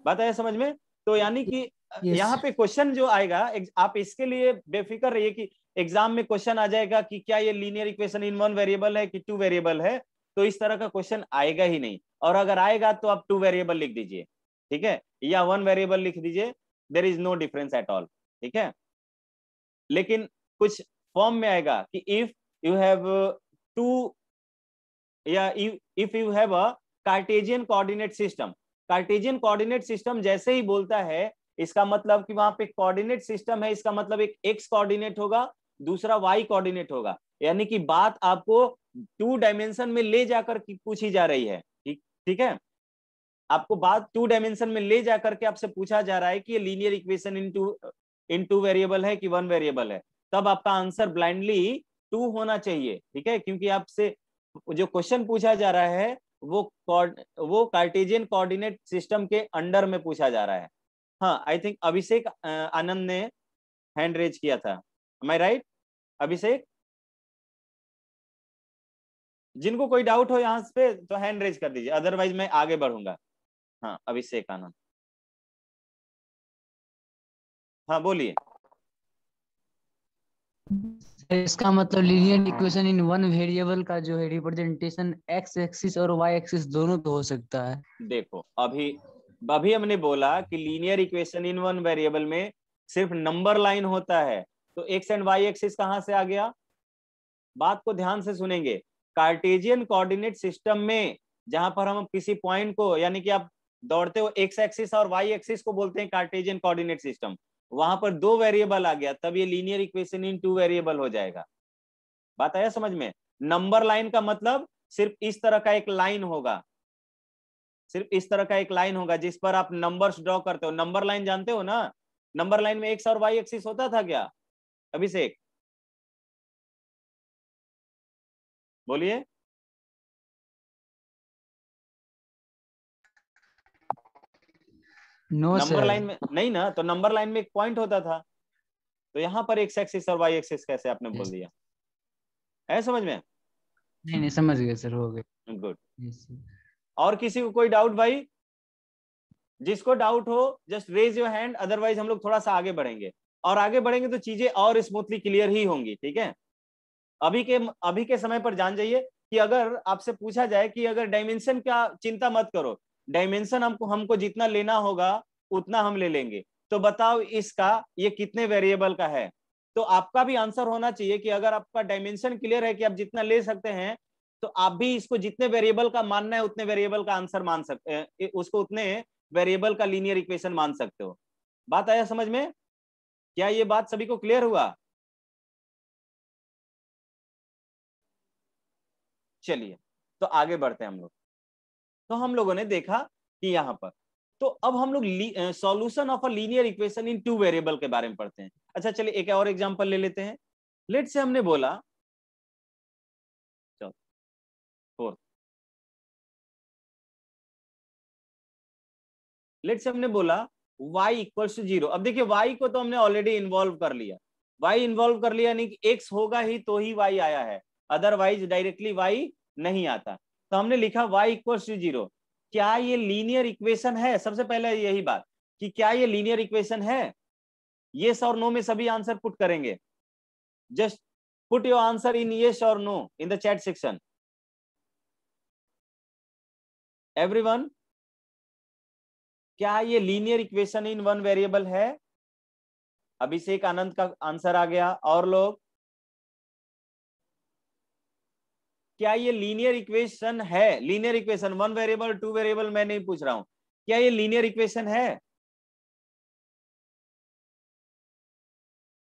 बात आया समझ में तो यानी कि यहाँ पे क्वेश्चन जो आएगा आप इसके लिए बेफिक्र रहिए कि एग्जाम में क्वेश्चन आ जाएगा कि क्या ये linear equation in one variable है कि टू वेरिएबल है तो इस तरह का क्वेश्चन आएगा ही नहीं और अगर आएगा तो आप टू वेरिएबल लिख दीजिए ठीक है या वन वेरिएबल लिख दीजिए there is no difference at all ठीक है लेकिन कुछ फॉर्म में आएगा कि इफ यू हैव टू या if you have a Cartesian coordinate system Cartesian coordinate system जैसे ही बोलता है इसका मतलब कि वहां पे कोऑर्डिनेट सिस्टम है इसका मतलब एक एक्स कोऑर्डिनेट होगा दूसरा वाई कोऑर्डिनेट होगा यानी कि बात आपको टू डायमेंशन में ले जाकर पूछी जा रही है ठीक ठीक है आपको बात टू डायमेंशन में ले जाकर के आपसे पूछा जा रहा है कि ये linear equation in two in two variable है कि वन वेरिएबल है तब आपका आंसर ब्लाइंडली टू होना चाहिए ठीक है क्योंकि आपसे जो क्वेश्चन पूछा जा रहा है वो वो कार्टेजियन कोऑर्डिनेट सिस्टम के अंडर में पूछा जा रहा है हाँ आई थिंक अभिषेक आनंद ने हैंड रेज किया था माई राइट अभिषेक जिनको कोई डाउट हो यहाँ पे तो हैंड रेज कर दीजिए अदरवाइज मैं आगे बढ़ूंगा हाँ अभिषेक आनंद हाँ बोलिए इसका मतलब linear equation in one variable का जो है रिप्रेजेंटेशन एक्स एक्सिस और वाई एक्सिस दोनों तो हो सकता है देखो अभी अभी हमने बोला कि linear equation in one variable में सिर्फ नंबर लाइन होता है तो एक्स एंड वाई एक्सिस कहाँ से आ गया बात को ध्यान से सुनेंगे कार्टेजियन कोऑर्डिनेट सिस्टम में जहां पर हम किसी पॉइंट को यानी कि आप दौड़ते हो एक्स एक्सिस और वाई एक्सिस को बोलते हैं कार्टेजियन कोऑर्डिनेट सिस्टम वहां पर दो वेरिएबल आ गया तब ये linear equation in two variable हो जाएगा बात आया समझ में नंबर लाइन का मतलब सिर्फ इस तरह का एक लाइन होगा सिर्फ इस तरह का एक लाइन होगा जिस पर आप नंबर्स ड्रॉ करते हो नंबर लाइन जानते हो ना नंबर लाइन में एक्स और वाई एक्सिस होता था क्या अभिषेक बोलिए no, नंबर लाइन में नहीं ना तो नंबर लाइन में एक पॉइंट होता था तो यहाँ पर एक्स एक्सिस और वाई एक्सिस कैसे आपने बोल दिया है समझ में नहीं नहीं समझ गए सर हो गए गुड और किसी को कोई डाउट भाई जिसको डाउट हो just raise your hand otherwise हम लोग थोड़ा सा आगे बढ़ेंगे और आगे बढ़ेंगे तो चीजें और स्मूथली क्लियर ही होंगी ठीक है अभी के अभी के समय पर जान जाइए कि अगर आपसे पूछा जाए कि अगर डायमेंशन का चिंता मत करो डायमेंशन हमको हमको जितना लेना होगा उतना हम ले लेंगे तो बताओ इसका ये कितने वेरिएबल का है तो आपका भी आंसर होना चाहिए कि अगर आपका डायमेंशन क्लियर है कि आप जितना ले सकते हैं तो आप भी इसको जितने वेरिएबल का मानना है उतने वेरिएबल का आंसर मान सकते उसको उतने वेरिएबल का लीनियर इक्वेशन मान सकते हो बात आया समझ में क्या ये बात सभी को क्लियर हुआ चलिए तो आगे बढ़ते हैं हम लोग तो हम लोगों ने देखा कि यहाँ पर तो अब हम लोग solution of a linear equation in two variable के बारे में पढ़ते हैं अच्छा चलिए एक और एग्जांपल ले लेते हैं लेट से हमने बोला फोर्थ लेट से हमने बोला y इक्वल्स टू जीरो अब देखिए y को तो हमने ऑलरेडी इन्वॉल्व कर लिया y इन्वॉल्व कर लिया यानी कि x होगा ही तो ही y आया है अदरवाइज डायरेक्टली y नहीं आता तो हमने लिखा वाई इक्वल टू जीरो क्या ये लीनियर इक्वेशन है सबसे पहले यही बात कि क्या ये लीनियर इक्वेशन है ये और नो में सभी आंसर पुट करेंगे just put your answer in yes और no in the chat section everyone क्या ये linear equation in one variable है अभिषेक आनंद का आंसर आ गया और लोग क्या ये लीनियर इक्वेशन है linear equation one variable two variable मैं नहीं पूछ रहा हूं क्या ये लीनियर इक्वेशन है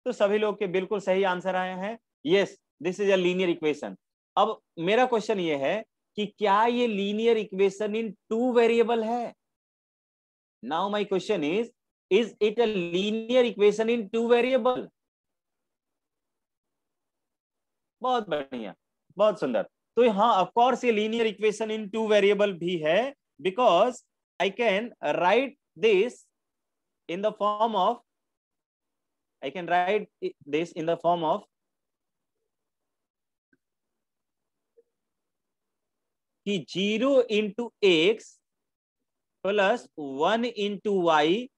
तो सभी लोग के बिल्कुल सही आंसर आए हैं yes this is a linear equation अब मेरा क्वेश्चन ये है कि क्या ये linear equation in two variable है now my question is is it a linear equation in two variable बहुत बढ़िया बहुत सुंदर तो हाँ ऑफकोर्स ये linear equation in two variable भी है because I can write this in the form of I can write this in the form of कि zero into x plus one into y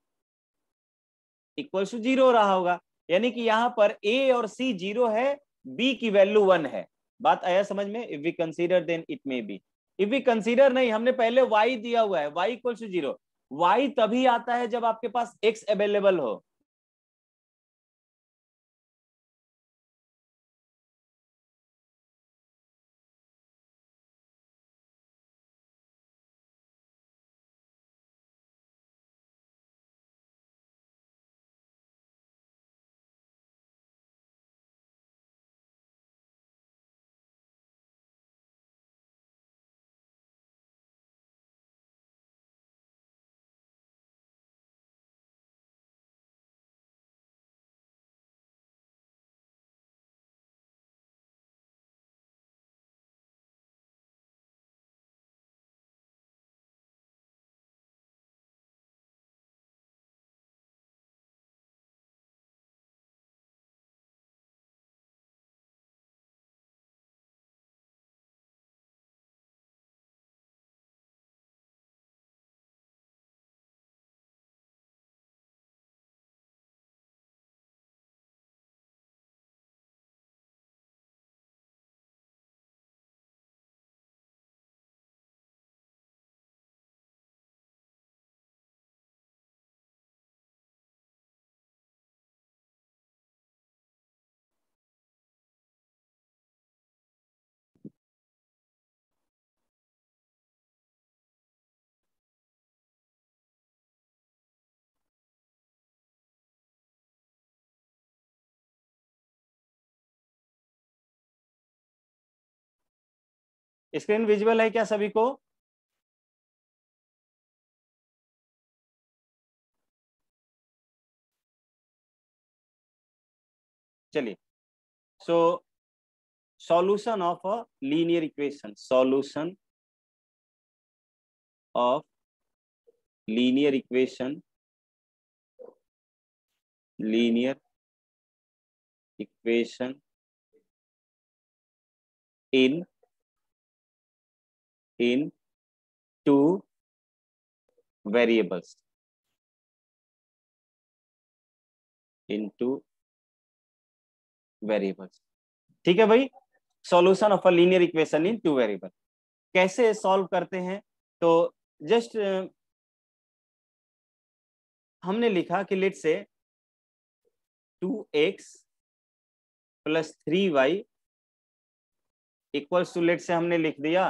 equal to zero रहा होगा यानी कि यहां पर a और सी जीरो है बी की वैल्यू वन है बात आया समझ में if we consider then it may be if we consider नहीं हमने पहले वाई दिया हुआ है y equal to zero y तभी आता है जब आपके पास एक्स अवेलेबल हो स्क्रीन विजुअल है क्या सभी को चलिए so solution of a linear equation solution of linear equation linear equation in in two variables into variables ठीक है भाई solution of a linear equation in two variable कैसे सॉल्व करते हैं तो जस्ट हमने लिखा कि let's say two x plus three y equals to late say हमने लिख दिया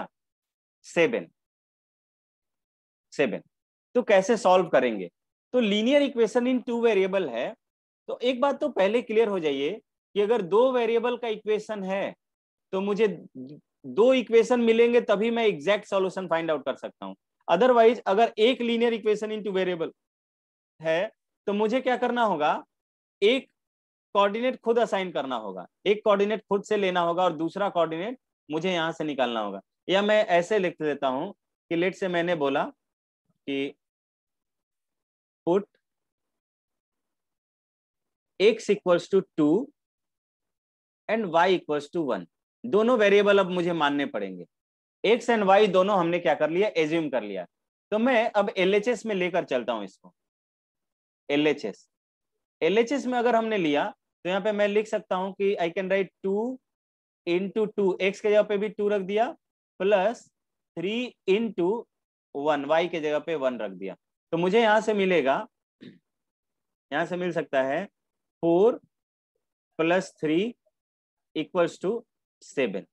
सेवन सेवन तो कैसे सॉल्व करेंगे तो linear equation in two variable है तो एक बात तो पहले क्लियर हो जाइए कि अगर दो वेरिएबल का इक्वेशन है तो मुझे दो इक्वेशन मिलेंगे तभी मैं एग्जैक्ट सॉल्यूशन फाइंड आउट कर सकता हूं अदरवाइज अगर एक linear equation in two variable है तो मुझे क्या करना होगा एक कोऑर्डिनेट खुद असाइन करना होगा एक कोऑर्डिनेट खुद से लेना होगा और दूसरा कोऑर्डिनेट मुझे यहां से निकालना होगा या मैं ऐसे लिख देता हूं कि लेट से मैंने बोला कि put x equals to two and y equals to one दोनों वेरिएबल अब मुझे मानने पड़ेंगे एक्स एंड वाई दोनों हमने क्या कर लिया एज्यूम कर लिया तो मैं अब एल में लेकर चलता हूं इसको एल एच में अगर हमने लिया तो यहाँ पे मैं लिख सकता हूं कि I can write two in into two x के जगह पे भी टू रख दिया plus three into one y के जगह पे वन रख दिया तो मुझे यहां से मिलेगा यहां से मिल सकता है four plus three equals to seven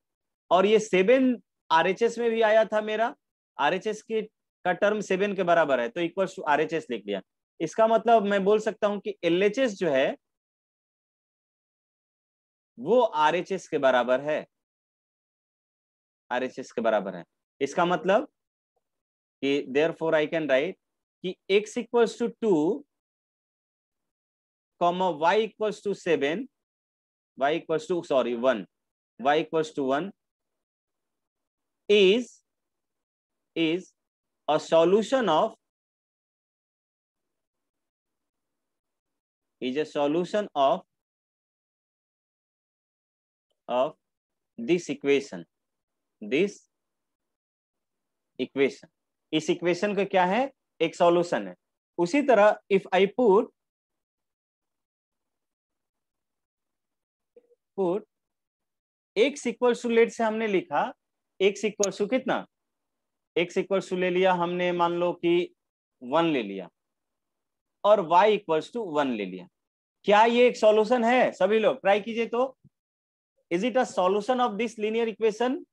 और ये सेवन आरएचएस में भी आया था मेरा आरएचएस के का टर्म सेवन के बराबर है तो इक्वल्स टू आरएचएस लिख लिया इसका मतलब मैं बोल सकता हूं कि एलएचएस जो है वो आरएचएस के बराबर है आर एस के बराबर है इसका मतलब कि therefore I can write कि x equals to two comma y equals to seven y equals to sorry one y equals to one is is a solution of is a solution of of this equation this equation इस equation का क्या है एक solution है उसी तरह if I put put x equal to late say हमने लिखा एक्स इक्वल टू कितना एक्स इक्वल टू ले लिया हमने मान लो कि वन ले लिया और वाई इक्वल्स टू वन ले लिया क्या ये एक सॉल्यूशन है सभी लोग ट्राई कीजिए तो is it a solution of this linear equation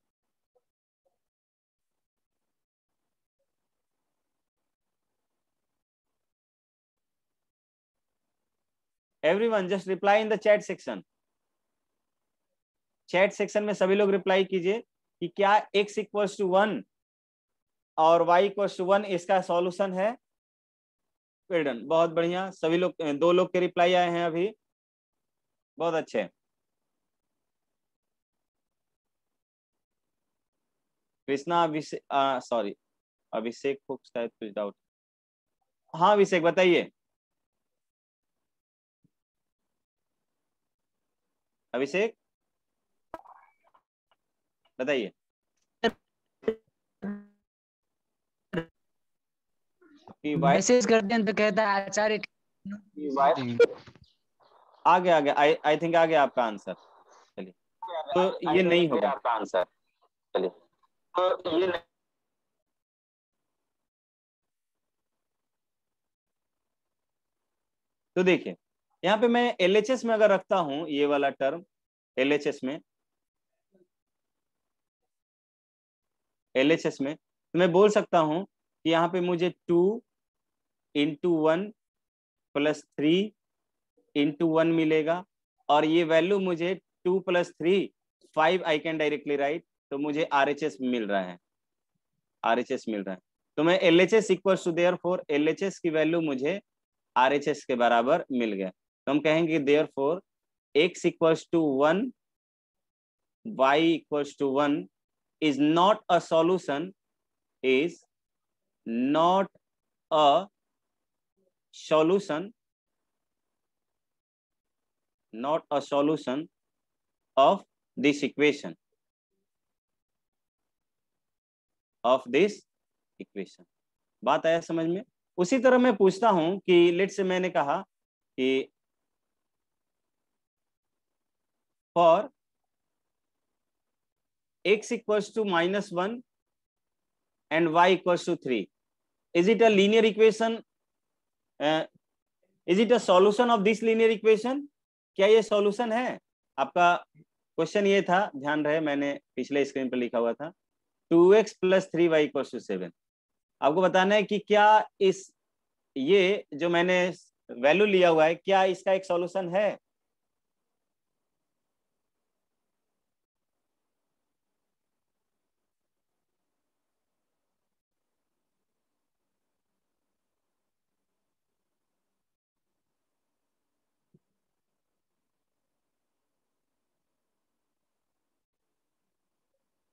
everyone just reply in the chat section chat section में सभी लोग रिप्लाई कीजिए कि क्या x equals टू वन और y इक्वल्स टू वन इसका सॉल्यूशन है वेडन बहुत बढ़िया सभी लोग दो लोग के रिप्लाई आए हैं अभी बहुत अच्छे कृष्णा अभिषेक सॉरी अभिषेक डाउट हाँ अभिषेक बताइए अभिषेक बताइए मैसेज करते हैं तो कहता है आचार्य आ गया आ गया आई आई थिंक आ गया आपका तो आंसर चलिए तो ये नहीं होगा आपका आंसर चलिए तो ये तो देखिए यहाँ पे मैं एल में अगर रखता हूं ये वाला टर्म एल में एल में तो मैं बोल सकता हूं कि यहाँ पे मुझे two into one plus three into one मिलेगा और ये वैल्यू मुझे two plus three five I can directly write तो मुझे आर मिल रहा है आर मिल रहा है तो मैं L H S equal to therefore L H S की वैल्यू मुझे आर एच एस के बराबर मिल गया तो हम कहेंगे therefore x equals to one y equals to one is not a solution is not a solution not a solution of this equation of this equation बात आया समझ में उसी तरह मैं पूछता हूं कि लेट से मैंने कहा कि for x equals to minus 1 and y equals to 3. Is it a equation is it is it a solution of this क्या ये सोल्यूशन है आपका क्वेश्चन ये था ध्यान रहे मैंने पिछले स्क्रीन पर लिखा हुआ था two x plus three y equal to seven आपको बताना है कि क्या इस ये जो मैंने वैल्यू लिया हुआ है क्या इसका एक सोल्यूशन है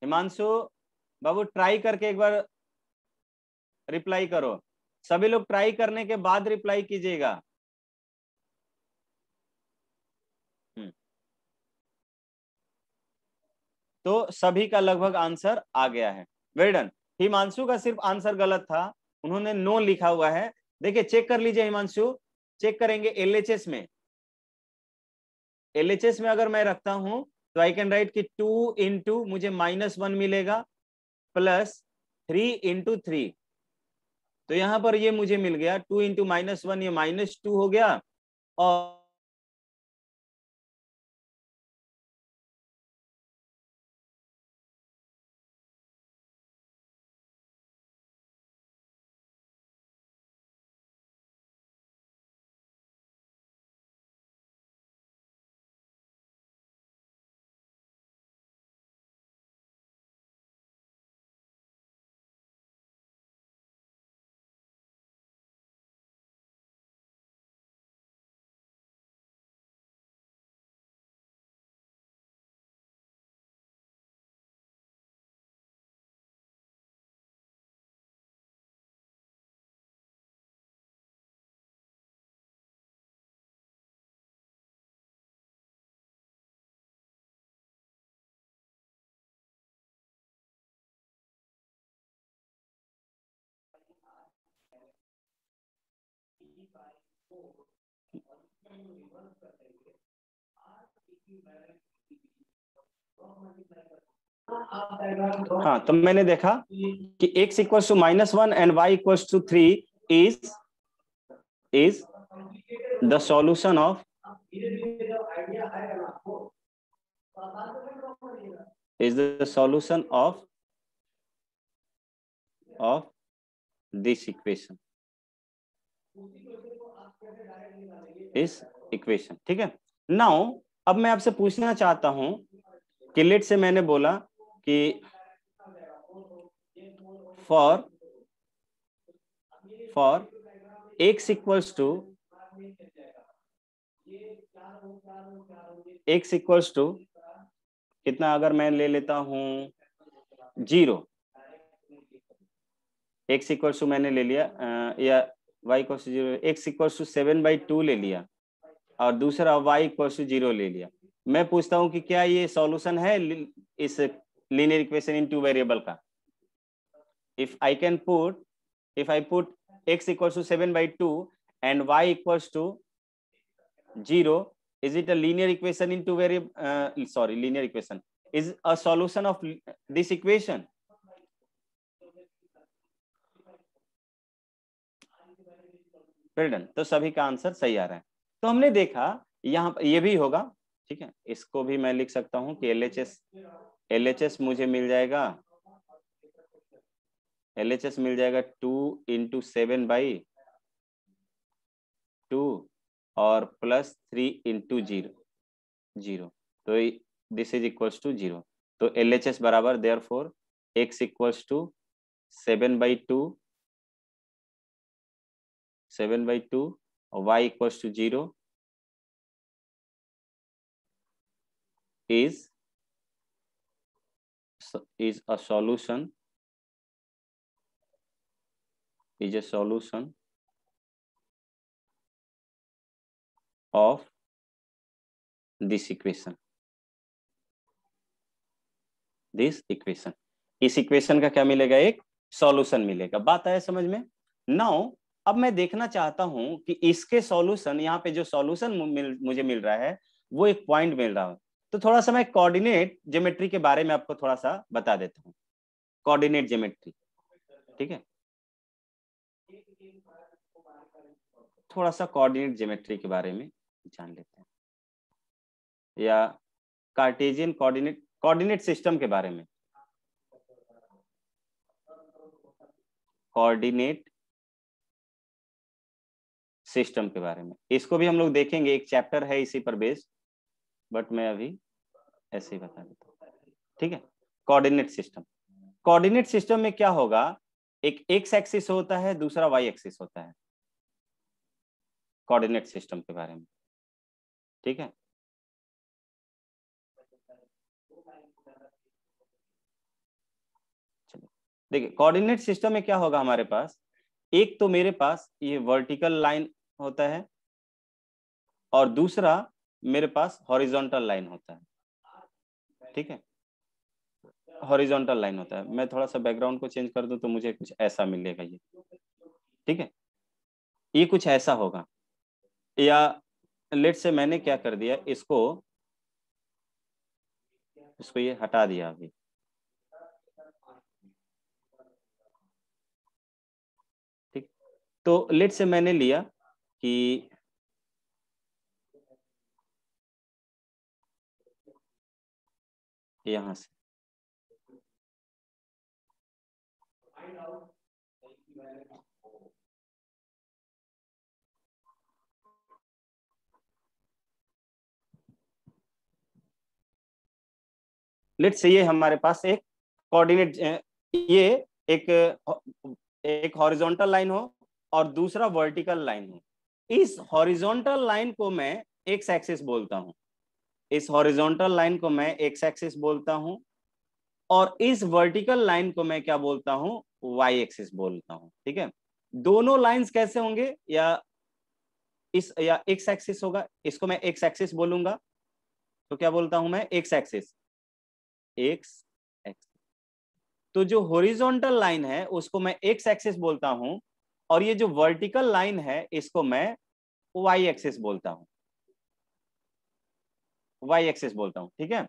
हिमांशु बाबू ट्राई करके एक बार रिप्लाई करो सभी लोग ट्राई करने के बाद रिप्लाई कीजिएगा हम्म। तो सभी का लगभग आंसर आ गया है वेडन हिमांशु का सिर्फ आंसर गलत था उन्होंने नो लिखा हुआ है देखिए चेक कर लीजिए हिमांशु चेक करेंगे एलएचएस में एलएचएस में अगर मैं रखता हूं तो आई कैन राइट कि टू इंटू मुझे माइनस वन मिलेगा प्लस थ्री इंटू थ्री तो यहां पर ये मुझे मिल गया टू इंटू माइनस वन ये माइनस टू हो गया और हाँ तो मैंने देखा कि x equals to minus one and y equals to three is is the solution of is the solution of of this equation इस इक्वेशन ठीक है नाउ अब मैं आपसे पूछना चाहता हूं कि लेट से मैंने बोला कि for for x equals to x equals to कितना अगर मैं ले लेता हूं जीरो एक्स इक्वल्स टू मैंने ले लिया या y equal to zero x equal to seven by two ले लिया और दूसरा y इक्व टू जीरो ले लिया मैं पूछता हूं कि क्या ये सॉल्यूशन है इस linear equation in two variable का if i can put if i put x equals to 7 by 2 and y equals to 0 is it a linear equation in two variable uh, sorry linear equation is a solution of this equation well तो सभी का answer सही आ रहा है तो हमने देखा यहाँ ये भी होगा ठीक है इसको भी मैं लिख सकता हूँ कि L H S L H S मुझे मिल जाएगा एल एच एस मिल जाएगा two into seven by two और plus three into zero zero तो this is equals to zero तो एल एच एस बराबर therefore x equals to seven by two seven by two और y equals to zero is is a solution is a solution of this equation this equation इस equation का क्या मिलेगा एक solution मिलेगा बात आया समझ में नाउ अब मैं देखना चाहता हूं कि इसके सॉल्यूशन यहाँ पे जो सॉल्यूशन मिल, मुझे मिल रहा है वो एक पॉइंट मिल रहा है तो थोड़ा सा मैं कोऑर्डिनेट ज्योमेट्री के बारे में आपको थोड़ा सा बता देता हूँ कोऑर्डिनेट ज्योमेट्री ठीक है थोड़ा सा कोऑर्डिनेट ज्योमेट्री के बारे में जान लेते हैं या कार्टेजियन कोऑर्डिनेट कोऑर्डिनेट सिस्टम के बारे में कोऑर्डिनेट सिस्टम के बारे में इसको भी हम लोग देखेंगे एक चैप्टर है इसी पर बेस्ड बट मैं अभी ऐसे ही बता देता हूँ ठीक है कोऑर्डिनेट सिस्टम कोऑर्डिनेट सिस्टम में क्या होगा एक एक्स एक्सिस होता है दूसरा वाई एक्सिस होता है कोऑर्डिनेट सिस्टम के बारे में ठीक है देखिए कोऑर्डिनेट सिस्टम में क्या होगा हमारे पास एक तो मेरे पास ये वर्टिकल लाइन होता है और दूसरा मेरे पास हॉरिजॉन्टल लाइन होता है ठीक है हॉरिजॉन्टल लाइन होता है मैं थोड़ा सा बैकग्राउंड को चेंज कर दूं तो मुझे कुछ ऐसा मिलेगा ये ठीक है ये कुछ ऐसा होगा या लेट से मैंने क्या कर दिया इसको इसको ये हटा दिया अभी ठीक तो लेट से मैंने लिया कि यहां से लेट से ये हमारे पास एक कोऑर्डिनेट ये एक एक हॉरिजॉन्टल लाइन हो और दूसरा वर्टिकल लाइन हो इस हॉरिजॉन्टल लाइन को मैं एक्स एक्सिस बोलता हूं इस हॉरिजॉन्टल लाइन को मैं एक्स एक्सिस बोलता हूं और इस वर्टिकल लाइन को मैं क्या बोलता हूं वाई एक्सिस बोलता हूं ठीक है दोनों लाइंस कैसे होंगे या इस या एक्स एक्सिस होगा इसको मैं एक्स एक्सिस बोलूंगा तो क्या बोलता हूं मैं एक्स एक्सिस एक्स एक्सिस तो जो होरिजोनटल लाइन है उसको मैं एक्स एक्सिस बोलता हूं और ये जो वर्टिकल लाइन है इसको मैं वाई एक्सेस बोलता हूं वाई एक्सेस बोलता हूं ठीक है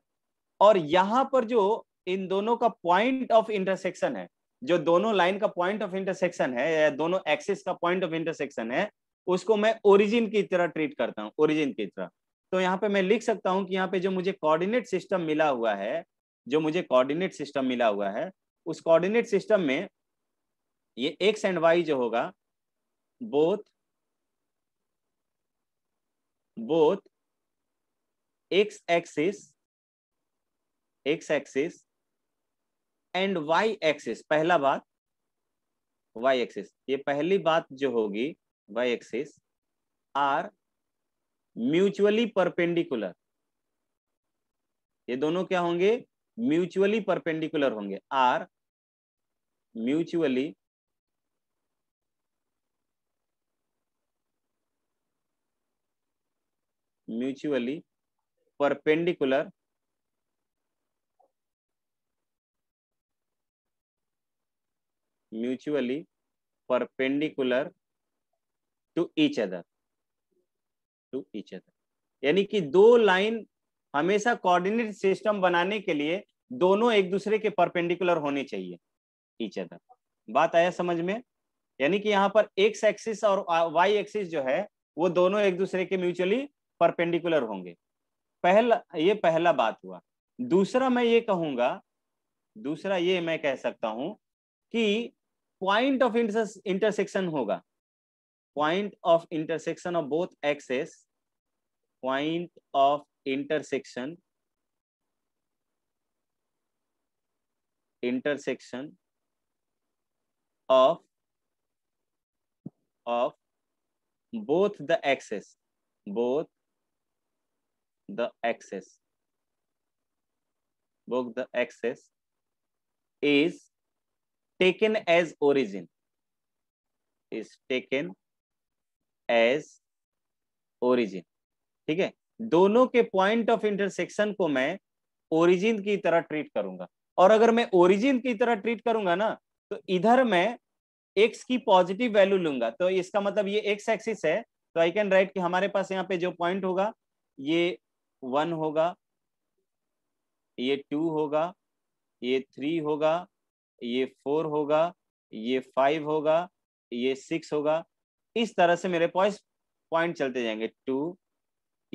और यहां पर जो इन दोनों का पॉइंट ऑफ इंटरसेक्शन है जो दोनों लाइन का पॉइंट ऑफ इंटरसेक्शन है या दोनों एक्सिस का पॉइंट ऑफ इंटरसेक्शन है उसको मैं ओरिजिन की तरह ट्रीट करता हूँ ओरिजिन की तरह तो यहाँ पे मैं लिख सकता हूँ कि यहाँ पे जो मुझे कोऑर्डिनेट सिस्टम मिला हुआ है जो मुझे कोऑर्डिनेट सिस्टम मिला हुआ है उस कोऑर्डिनेट सिस्टम में ये एक्स एंड वाई जो होगा both both x axis x axis and y axis पहला बात वाई एक्सिस ये पहली बात जो होगी y axis are mutually perpendicular ये दोनों क्या होंगे म्यूचुअली परपेंडिकुलर होंगे are mutually mutually perpendicular mutually perpendicular to each other to each other यानी कि दो लाइन हमेशा कोऑर्डिनेट सिस्टम बनाने के लिए दोनों एक दूसरे के परपेंडिकुलर होने चाहिए ईच अदर बात आया समझ में यानी कि यहाँ पर एक्स एक्सिस और वाई एक्सिस जो है वो दोनों एक दूसरे के म्यूचुअली परपेंडिकुलर होंगे पहला ये पहला बात हुआ दूसरा मैं ये कहूंगा दूसरा ये मैं कह सकता हूं कि पॉइंट ऑफ इंटरसेक्शन होगा point of intersection of both axes point of intersection intersection of of both the axes both the axis book the axis is taken as origin is taken as origin ठीक है दोनों के point of intersection को मैं origin की तरह treat करूंगा और अगर मैं ओरिजिन की तरह ट्रीट करूंगा ना तो इधर मैं एक्स की पॉजिटिव वैल्यू लूंगा तो इसका मतलब ये एक्स एक्सिस है तो आई कैन राइट कि हमारे पास यहाँ पे जो पॉइंट होगा ये वन होगा ये टू होगा ये थ्री होगा ये फोर होगा ये फाइव होगा ये सिक्स होगा इस तरह से मेरे पास पॉइंट चलते जाएंगे टू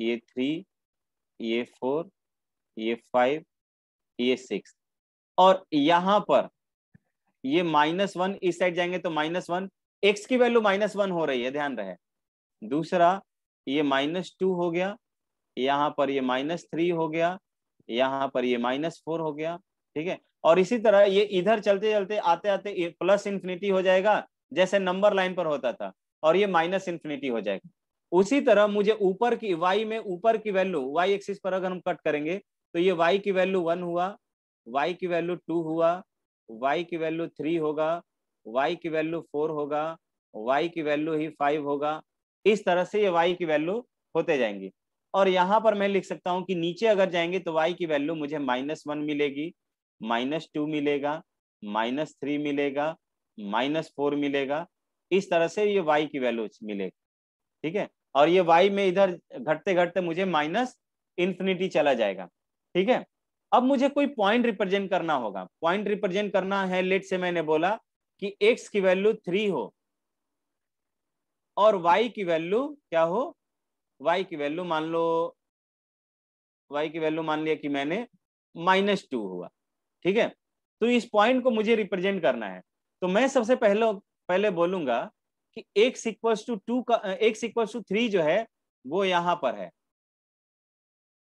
ये थ्री ये फोर ये फाइव ये सिक्स और यहां पर ये माइनस वन इस साइड जाएंगे तो माइनस वन एक्स की वैल्यू माइनस वन हो रही है ध्यान रहे दूसरा ये माइनस टू हो गया यहाँ पर ये माइनस थ्री हो गया यहाँ पर ये माइनस फोर हो गया ठीक है और इसी तरह ये इधर चलते चलते आते आते प्लस इन्फिनिटी हो जाएगा जैसे नंबर लाइन पर होता था और ये माइनस इन्फिनिटी हो जाएगा उसी तरह मुझे ऊपर की वाई में ऊपर की वैल्यू वाई एक्सिस पर अगर हम कट करेंगे तो ये वाई की वैल्यू वन हुआ वाई की वैल्यू टू हुआ वाई की वैल्यू थ्री होगा वाई की वैल्यू फोर होगा वाई की वैल्यू ही फाइव होगा इस तरह से ये वाई की वैल्यू होते जाएंगी और यहां पर मैं लिख सकता हूं कि नीचे अगर जाएंगे तो वाई की वैल्यू मुझे माइनस वन मिलेगी माइनस टू मिलेगा माइनस थ्री मिलेगा माइनस फोर मिलेगा इस तरह से ये वाई की वैल्यू मिलेगी ठीक है और ये वाई में इधर घटते घटते मुझे माइनस इन्फिनिटी चला जाएगा ठीक है अब मुझे कोई पॉइंट रिप्रेजेंट करना होगा पॉइंट रिप्रेजेंट करना है लेट से मैंने बोला कि एक्स की वैल्यू थ्री हो और वाई की वैल्यू क्या हो वाई की वैल्यू मान लो वाई की वैल्यू मान लिया कि मैंने माइनस टू हुआ ठीक है तो इस पॉइंट को मुझे रिप्रेजेंट करना है तो मैं सबसे पहले पहले बोलूंगा कि एक सिक्वल्स टू टू का एक सिक्वल टू थ्री जो है वो यहां पर है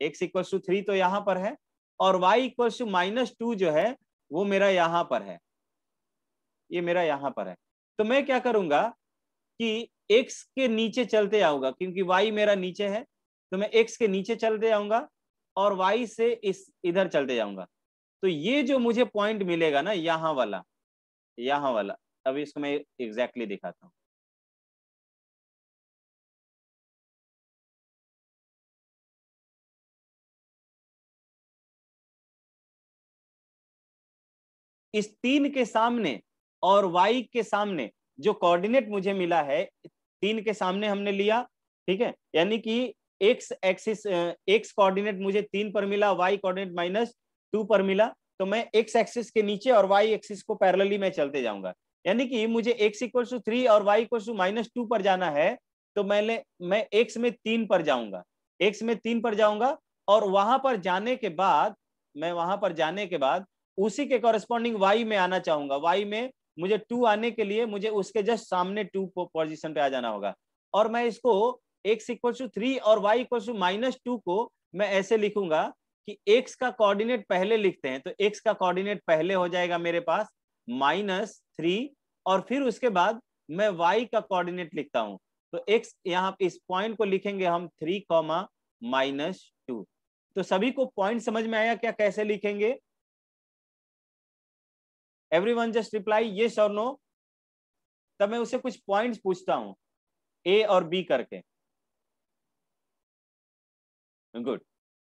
एक्स इक्वल टू थ्री तो यहां पर है और y equal to minus two जो है वो मेरा यहां पर है ये मेरा यहां पर है तो मैं क्या करूंगा कि एक्स के नीचे चलते आऊंगा क्योंकि वाई मेरा नीचे है तो मैं एक्स के नीचे चलते आऊंगा और वाई से इस इधर चलते जाऊंगा तो ये जो मुझे पॉइंट मिलेगा ना यहाँ वाला यहाँ वाला अब इसको मैं एग्जैक्टली exactly दिखाता हूँ इस तीन के सामने और वाई के सामने जो कोऑर्डिनेट मुझे मिला है तीन के सामने हमने लिया ठीक है यानी कि एक्स एक्सिस एक्स कोऑर्डिनेट मुझे तीन पर मिला वाई कोऑर्डिनेट माइनस टू पर मिला तो मैं एक्स एक्सिस के नीचे और वाई एक्सिस को पैरेलली मैं चलते जाऊंगा यानी कि मुझे एक्स इक्वल टू थ्री और y equal to minus two पर जाना है तो मैंने मैं एक्स में तीन पर जाऊंगा एक्स में तीन पर जाऊंगा और वहां पर जाने के बाद मैं वहां पर जाने के बाद उसी के कॉरेस्पॉन्डिंग वाई में आना चाहूंगा वाई में मुझे टू आने के लिए मुझे उसके जस्ट सामने टू पोजिशन पे आ जाना होगा और मैं इसको एक्स इक्वल टू थ्री और y equal to minus two को मैं ऐसे लिखूंगा कि एक्स का कोऑर्डिनेट पहले लिखते हैं तो एक्स का कोऑर्डिनेट पहले हो जाएगा मेरे पास माइनस थ्री और फिर उसके बाद मैं वाई का कोऑर्डिनेट लिखता हूं तो एक्स यहाँ इस पॉइंट को लिखेंगे हम थ्री कॉमा माइनस टू तो सभी को पॉइंट समझ में आया क्या कैसे लिखेंगे एवरीवन जस्ट रिप्लाई ये और नो तब मैं उसे कुछ पॉइंट्स पूछता हूं ए और बी करके गुड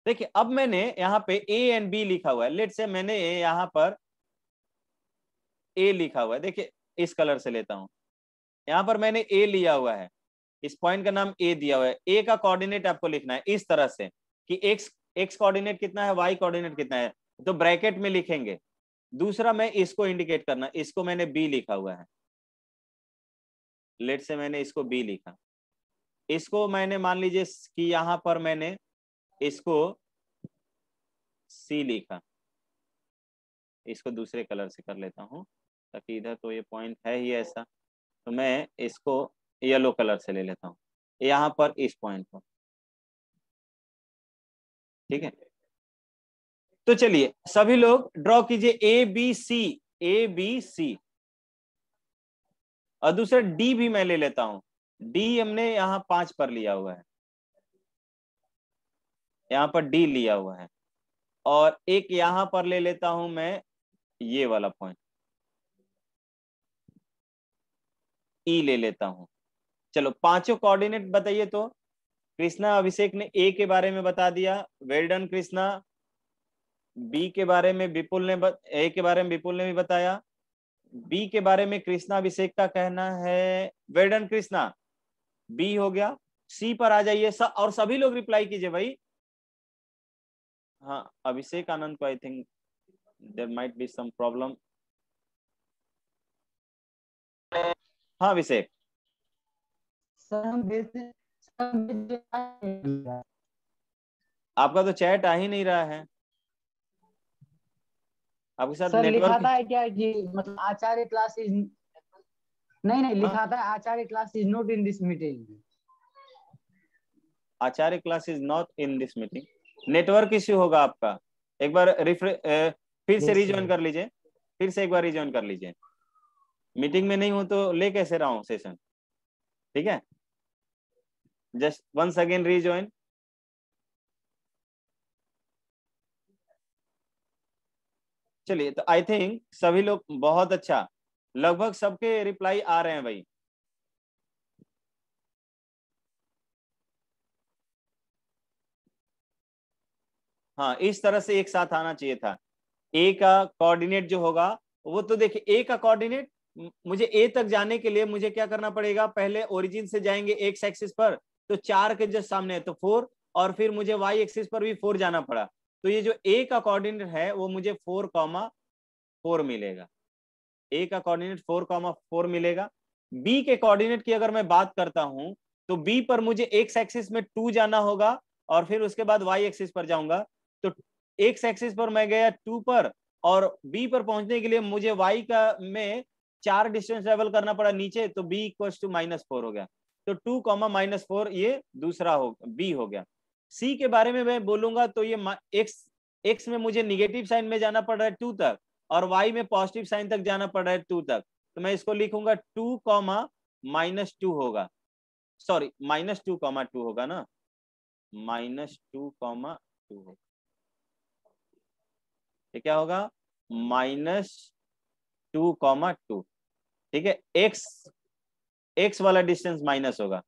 देखिए अब मैंने यहाँ पे ए एंड बी लिखा हुआ है लेट से मैंने यहां पर ए लिखा हुआ है देखिए इस कलर से लेता हूं यहाँ पर मैंने ए लिया हुआ है इस पॉइंट का नाम ए दिया हुआ है ए का कोऑर्डिनेट आपको लिखना है इस तरह से कि एक्स एक्स कोऑर्डिनेट कितना है वाई कोऑर्डिनेट कितना है तो ब्रैकेट में लिखेंगे दूसरा मैं इसको इंडिकेट करना इसको मैंने बी लिखा हुआ है लेट से मैंने इसको बी लिखा इसको मैंने मान लीजिए कि यहां पर मैंने इसको सी लिखा इसको दूसरे कलर से कर लेता हूं ताकि इधर तो ये पॉइंट है ही ऐसा तो मैं इसको येलो कलर से ले लेता हूं यहां पर इस पॉइंट पर ठीक है तो चलिए सभी लोग ड्रॉ कीजिए ए बी सी ए बी सी और दूसरा डी भी मैं ले लेता हूं डी हमने यहां पांच पर लिया हुआ है यहां पर डी लिया हुआ है और एक यहां पर ले लेता हूं मैं ये वाला पॉइंट ई e ले लेता हूं चलो पांचों कोऑर्डिनेट बताइए तो कृष्णा अभिषेक ने ए के बारे में बता दिया वेल्डन कृष्णा बी के बारे में विपुल ने ए के बारे में विपुल ने भी बताया बी के बारे में कृष्णा अभिषेक का कहना है वेडन कृष्णा बी हो गया सी पर आ जाइए और सभी लोग रिप्लाई कीजिए भाई हाँ अभिषेक आनंद को I think there might be some problem हाँ अभिषेक आपका तो चैट आ ही नहीं रहा है आपके साथ सर लिखा था क्या कि मतलब आचार्य क्लास इज नहीं नहीं हाँ। लिखा था Acharya class is not in this meeting Acharya class is not in this meeting network issue होगा आपका एक बार रिफ्रे फिर से रिज्वाइन कर लीजिए फिर से एक बार रिज्वाइन कर लीजिए मीटिंग में नहीं हूं तो ले कैसे रहा हूं सेशन ठीक है जस्ट वंस अगेन रिज्वाइन चलिए तो आई थिंक सभी लोग बहुत अच्छा लगभग सबके रिप्लाई आ रहे हैं भाई हाँ इस तरह से एक साथ आना चाहिए था ए का कोऑर्डिनेट जो होगा वो तो देखिए ए का कोऑर्डिनेट मुझे ए तक जाने के लिए मुझे क्या करना पड़ेगा पहले ओरिजिन से जाएंगे एक्स एक्सिस पर तो चार के जस्ट सामने है तो फोर और फिर मुझे वाई एक्सिस पर भी फोर जाना पड़ा तो ये जो ए का कोऑर्डिनेट है वो मुझे फोर कॉमा फोर मिलेगा ए का कोऑर्डिनेट फोर कॉमा फोर मिलेगा बी के कोऑर्डिनेट की अगर मैं बात करता हूं तो बी पर मुझे एक्स एक्सिस में टू जाना होगा और फिर उसके बाद वाई एक्सिस पर जाऊंगा तो एक्स एक्सिस पर मैं गया टू पर और बी पर पहुंचने के लिए मुझे वाई का में चार डिस्टेंस ट्रेवल करना पड़ा नीचे तो B equal to minus four हो गया तो टू कॉमा माइनस फोर ये दूसरा हो बी हो गया सी के बारे में मैं बोलूंगा तो ये एक्स एक्स में मुझे निगेटिव साइन में जाना पड़ रहा है टू तक और वाई में पॉजिटिव साइन तक जाना पड़ रहा है टू तक तो मैं इसको लिखूंगा टू कॉमा माइनस टू होगा sorry minus two comma two होगा ना माइनस टू कॉमा टू होगा क्या होगा माइनस टू कॉमा टू ठीक है एक्स एक्स वाला डिस्टेंस माइनस होगा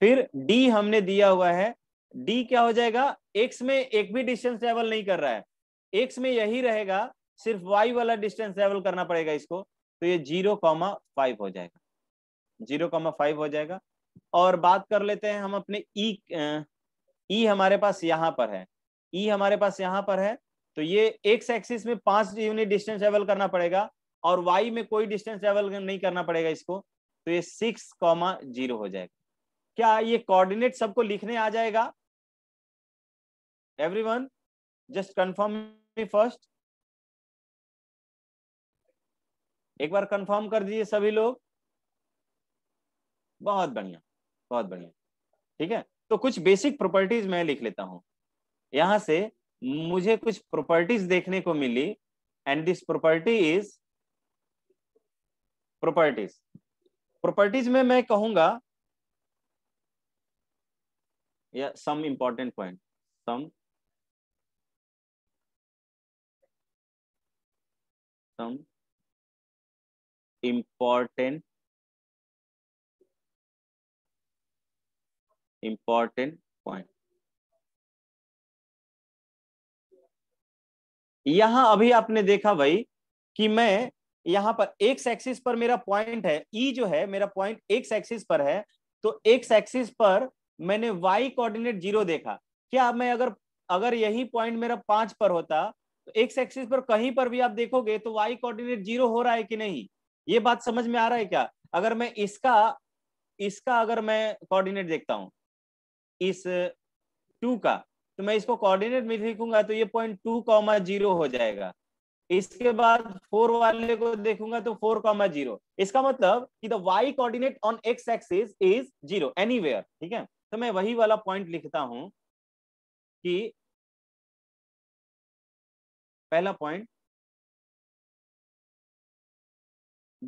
फिर डी हमने दिया हुआ है डी क्या हो जाएगा एक्स में एक भी डिस्टेंस ट्रेवल नहीं कर रहा है एक्स में यही रहेगा सिर्फ वाई वाला डिस्टेंस ट्रेवल करना पड़ेगा इसको तो ये जीरो कॉमा फाइव हो जाएगा जीरो कॉमा फाइव हो जाएगा और बात कर लेते हैं हम अपने ई e, ई e हमारे पास यहाँ पर है ई e हमारे पास यहाँ पर है तो ये एक्स एक्सिस में पांच यूनिट डिस्टेंस ट्रेवल करना पड़ेगा और वाई में कोई डिस्टेंस ट्रेवल नहीं करना पड़ेगा इसको तो ये सिक्स कॉमा जीरो हो जाएगा क्या ये कोऑर्डिनेट सबको लिखने आ जाएगा everyone just confirm me first एक बार कंफर्म कर दीजिए सभी लोग बहुत बढ़िया बहुत बढ़िया ठीक है तो कुछ बेसिक प्रॉपर्टीज मैं लिख लेता हूं यहां से मुझे कुछ प्रॉपर्टीज देखने को मिली and this property is properties properties में मैं कहूंगा या some important point some some important important point यहां अभी आपने देखा भाई कि मैं यहां पर एक्स एक्सिस पर मेरा पॉइंट है ई e जो है मेरा पॉइंट एक सेक्सिस पर है तो एक्स एक्सिस पर मैंने वाई कोऑर्डिनेट जीरो देखा क्या मैं अगर अगर यही पॉइंट मेरा पांच पर होता तो एक्स एक्सिस पर कहीं पर भी आप देखोगे तो वाई कोऑर्डिनेट जीरो हो रहा है कि नहीं ये बात समझ में आ रहा है क्या अगर मैं इसका इसका अगर मैं कोऑर्डिनेट देखता हूं इस टू का तो मैं इसको कोऑर्डिनेट में लिखूंगा तो ये पॉइंट टू कॉमा जीरो हो जाएगा इसके बाद फोर वाले को देखूंगा तो फोर कॉमा जीरो इसका मतलब कि the y coordinate on x axis is zero anywhere ठीक है तो मैं वही वाला पॉइंट लिखता हूं कि पहला point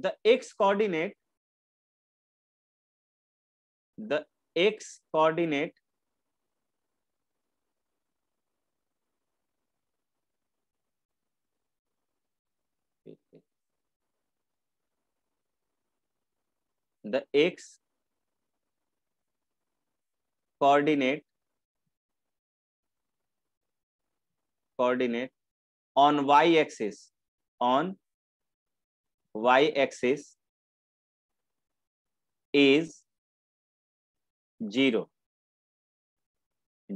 the x coordinate the x coordinate the x coordinate coordinate on y axis on y axis is 0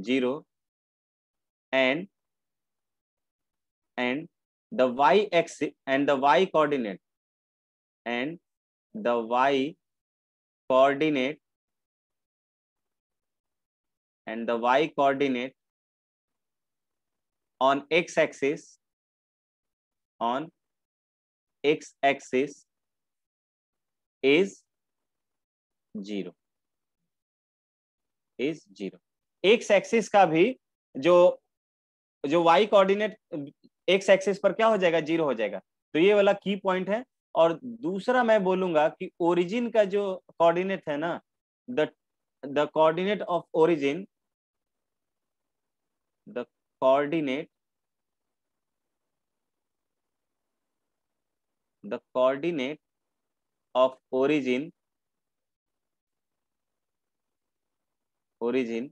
0 and and the y axis and the y coordinate and the y coordinate and the y coordinate on x axis on x axis is 0 is 0 x axis का भी जो जो y coordinate x axis पर क्या हो जाएगा zero हो जाएगा तो ये वाला की पॉइंट है और दूसरा मैं बोलूंगा कि ओरिजिन का जो कोऑर्डिनेट है ना the the coordinate of origin the coordinate the coordinate of origin origin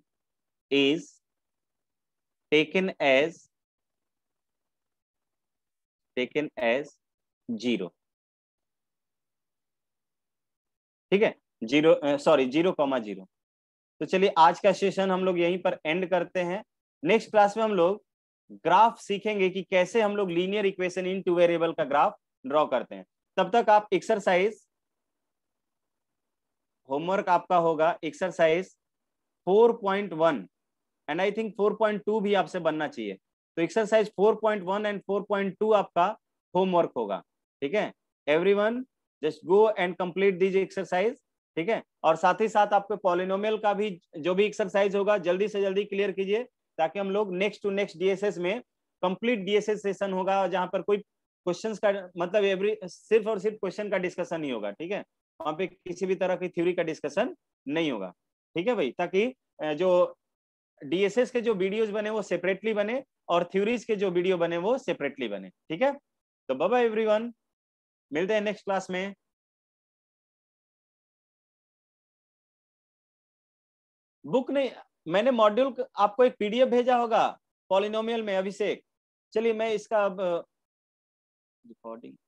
is taken as taken as zero ठीक है zero sorry zero comma zero तो चलिए आज का सेशन हम लोग यहीं पर एंड करते हैं नेक्स्ट क्लास में हम लोग ग्राफ सीखेंगे कि कैसे हम लोग linear equation in two variable का ग्राफ ड्रॉ करते हैं तब तक आप एक्सरसाइज होमवर्क आपका होगा एक्सरसाइज 4.1 एंड आई थिंक 4.2 भी आपसे बनना चाहिए तो एक्सरसाइज 4.1 एंड 4.2 आपका होमवर्क होगा ठीक है everyone just go and complete these exercise ठीक है और साथ ही साथ आपके पॉलिनोमियल का भी जो भी एक्सरसाइज होगा जल्दी से जल्दी क्लियर कीजिए ताकि हम लोग नेक्स्ट टू नेक्स्ट डीएसएस में कंप्लीट डीएसएस सेशन होगा जहां पर कोई क्वेश्चन का मतलब एवरी सिर्फ और सिर्फ क्वेश्चन का डिस्कशन ही होगा ठीक है वहाँ पे किसी भी तरह की थ्योरी का डिस्कशन नहीं होगा ठीक है भाई ताकि जो डीएसएस के जो वीडियोज बने वो सेपरेटली बने और थ्योरीज के जो वीडियो बने वो सेपरेटली बने ठीक है तो बाबा एवरीवन मिलते हैं नेक्स्ट क्लास में बुक नहीं मैंने मॉड्यूल आपको एक पीडीएफ भेजा होगा पॉलिनोमियल में अभिषेक चलिए मैं इसका recording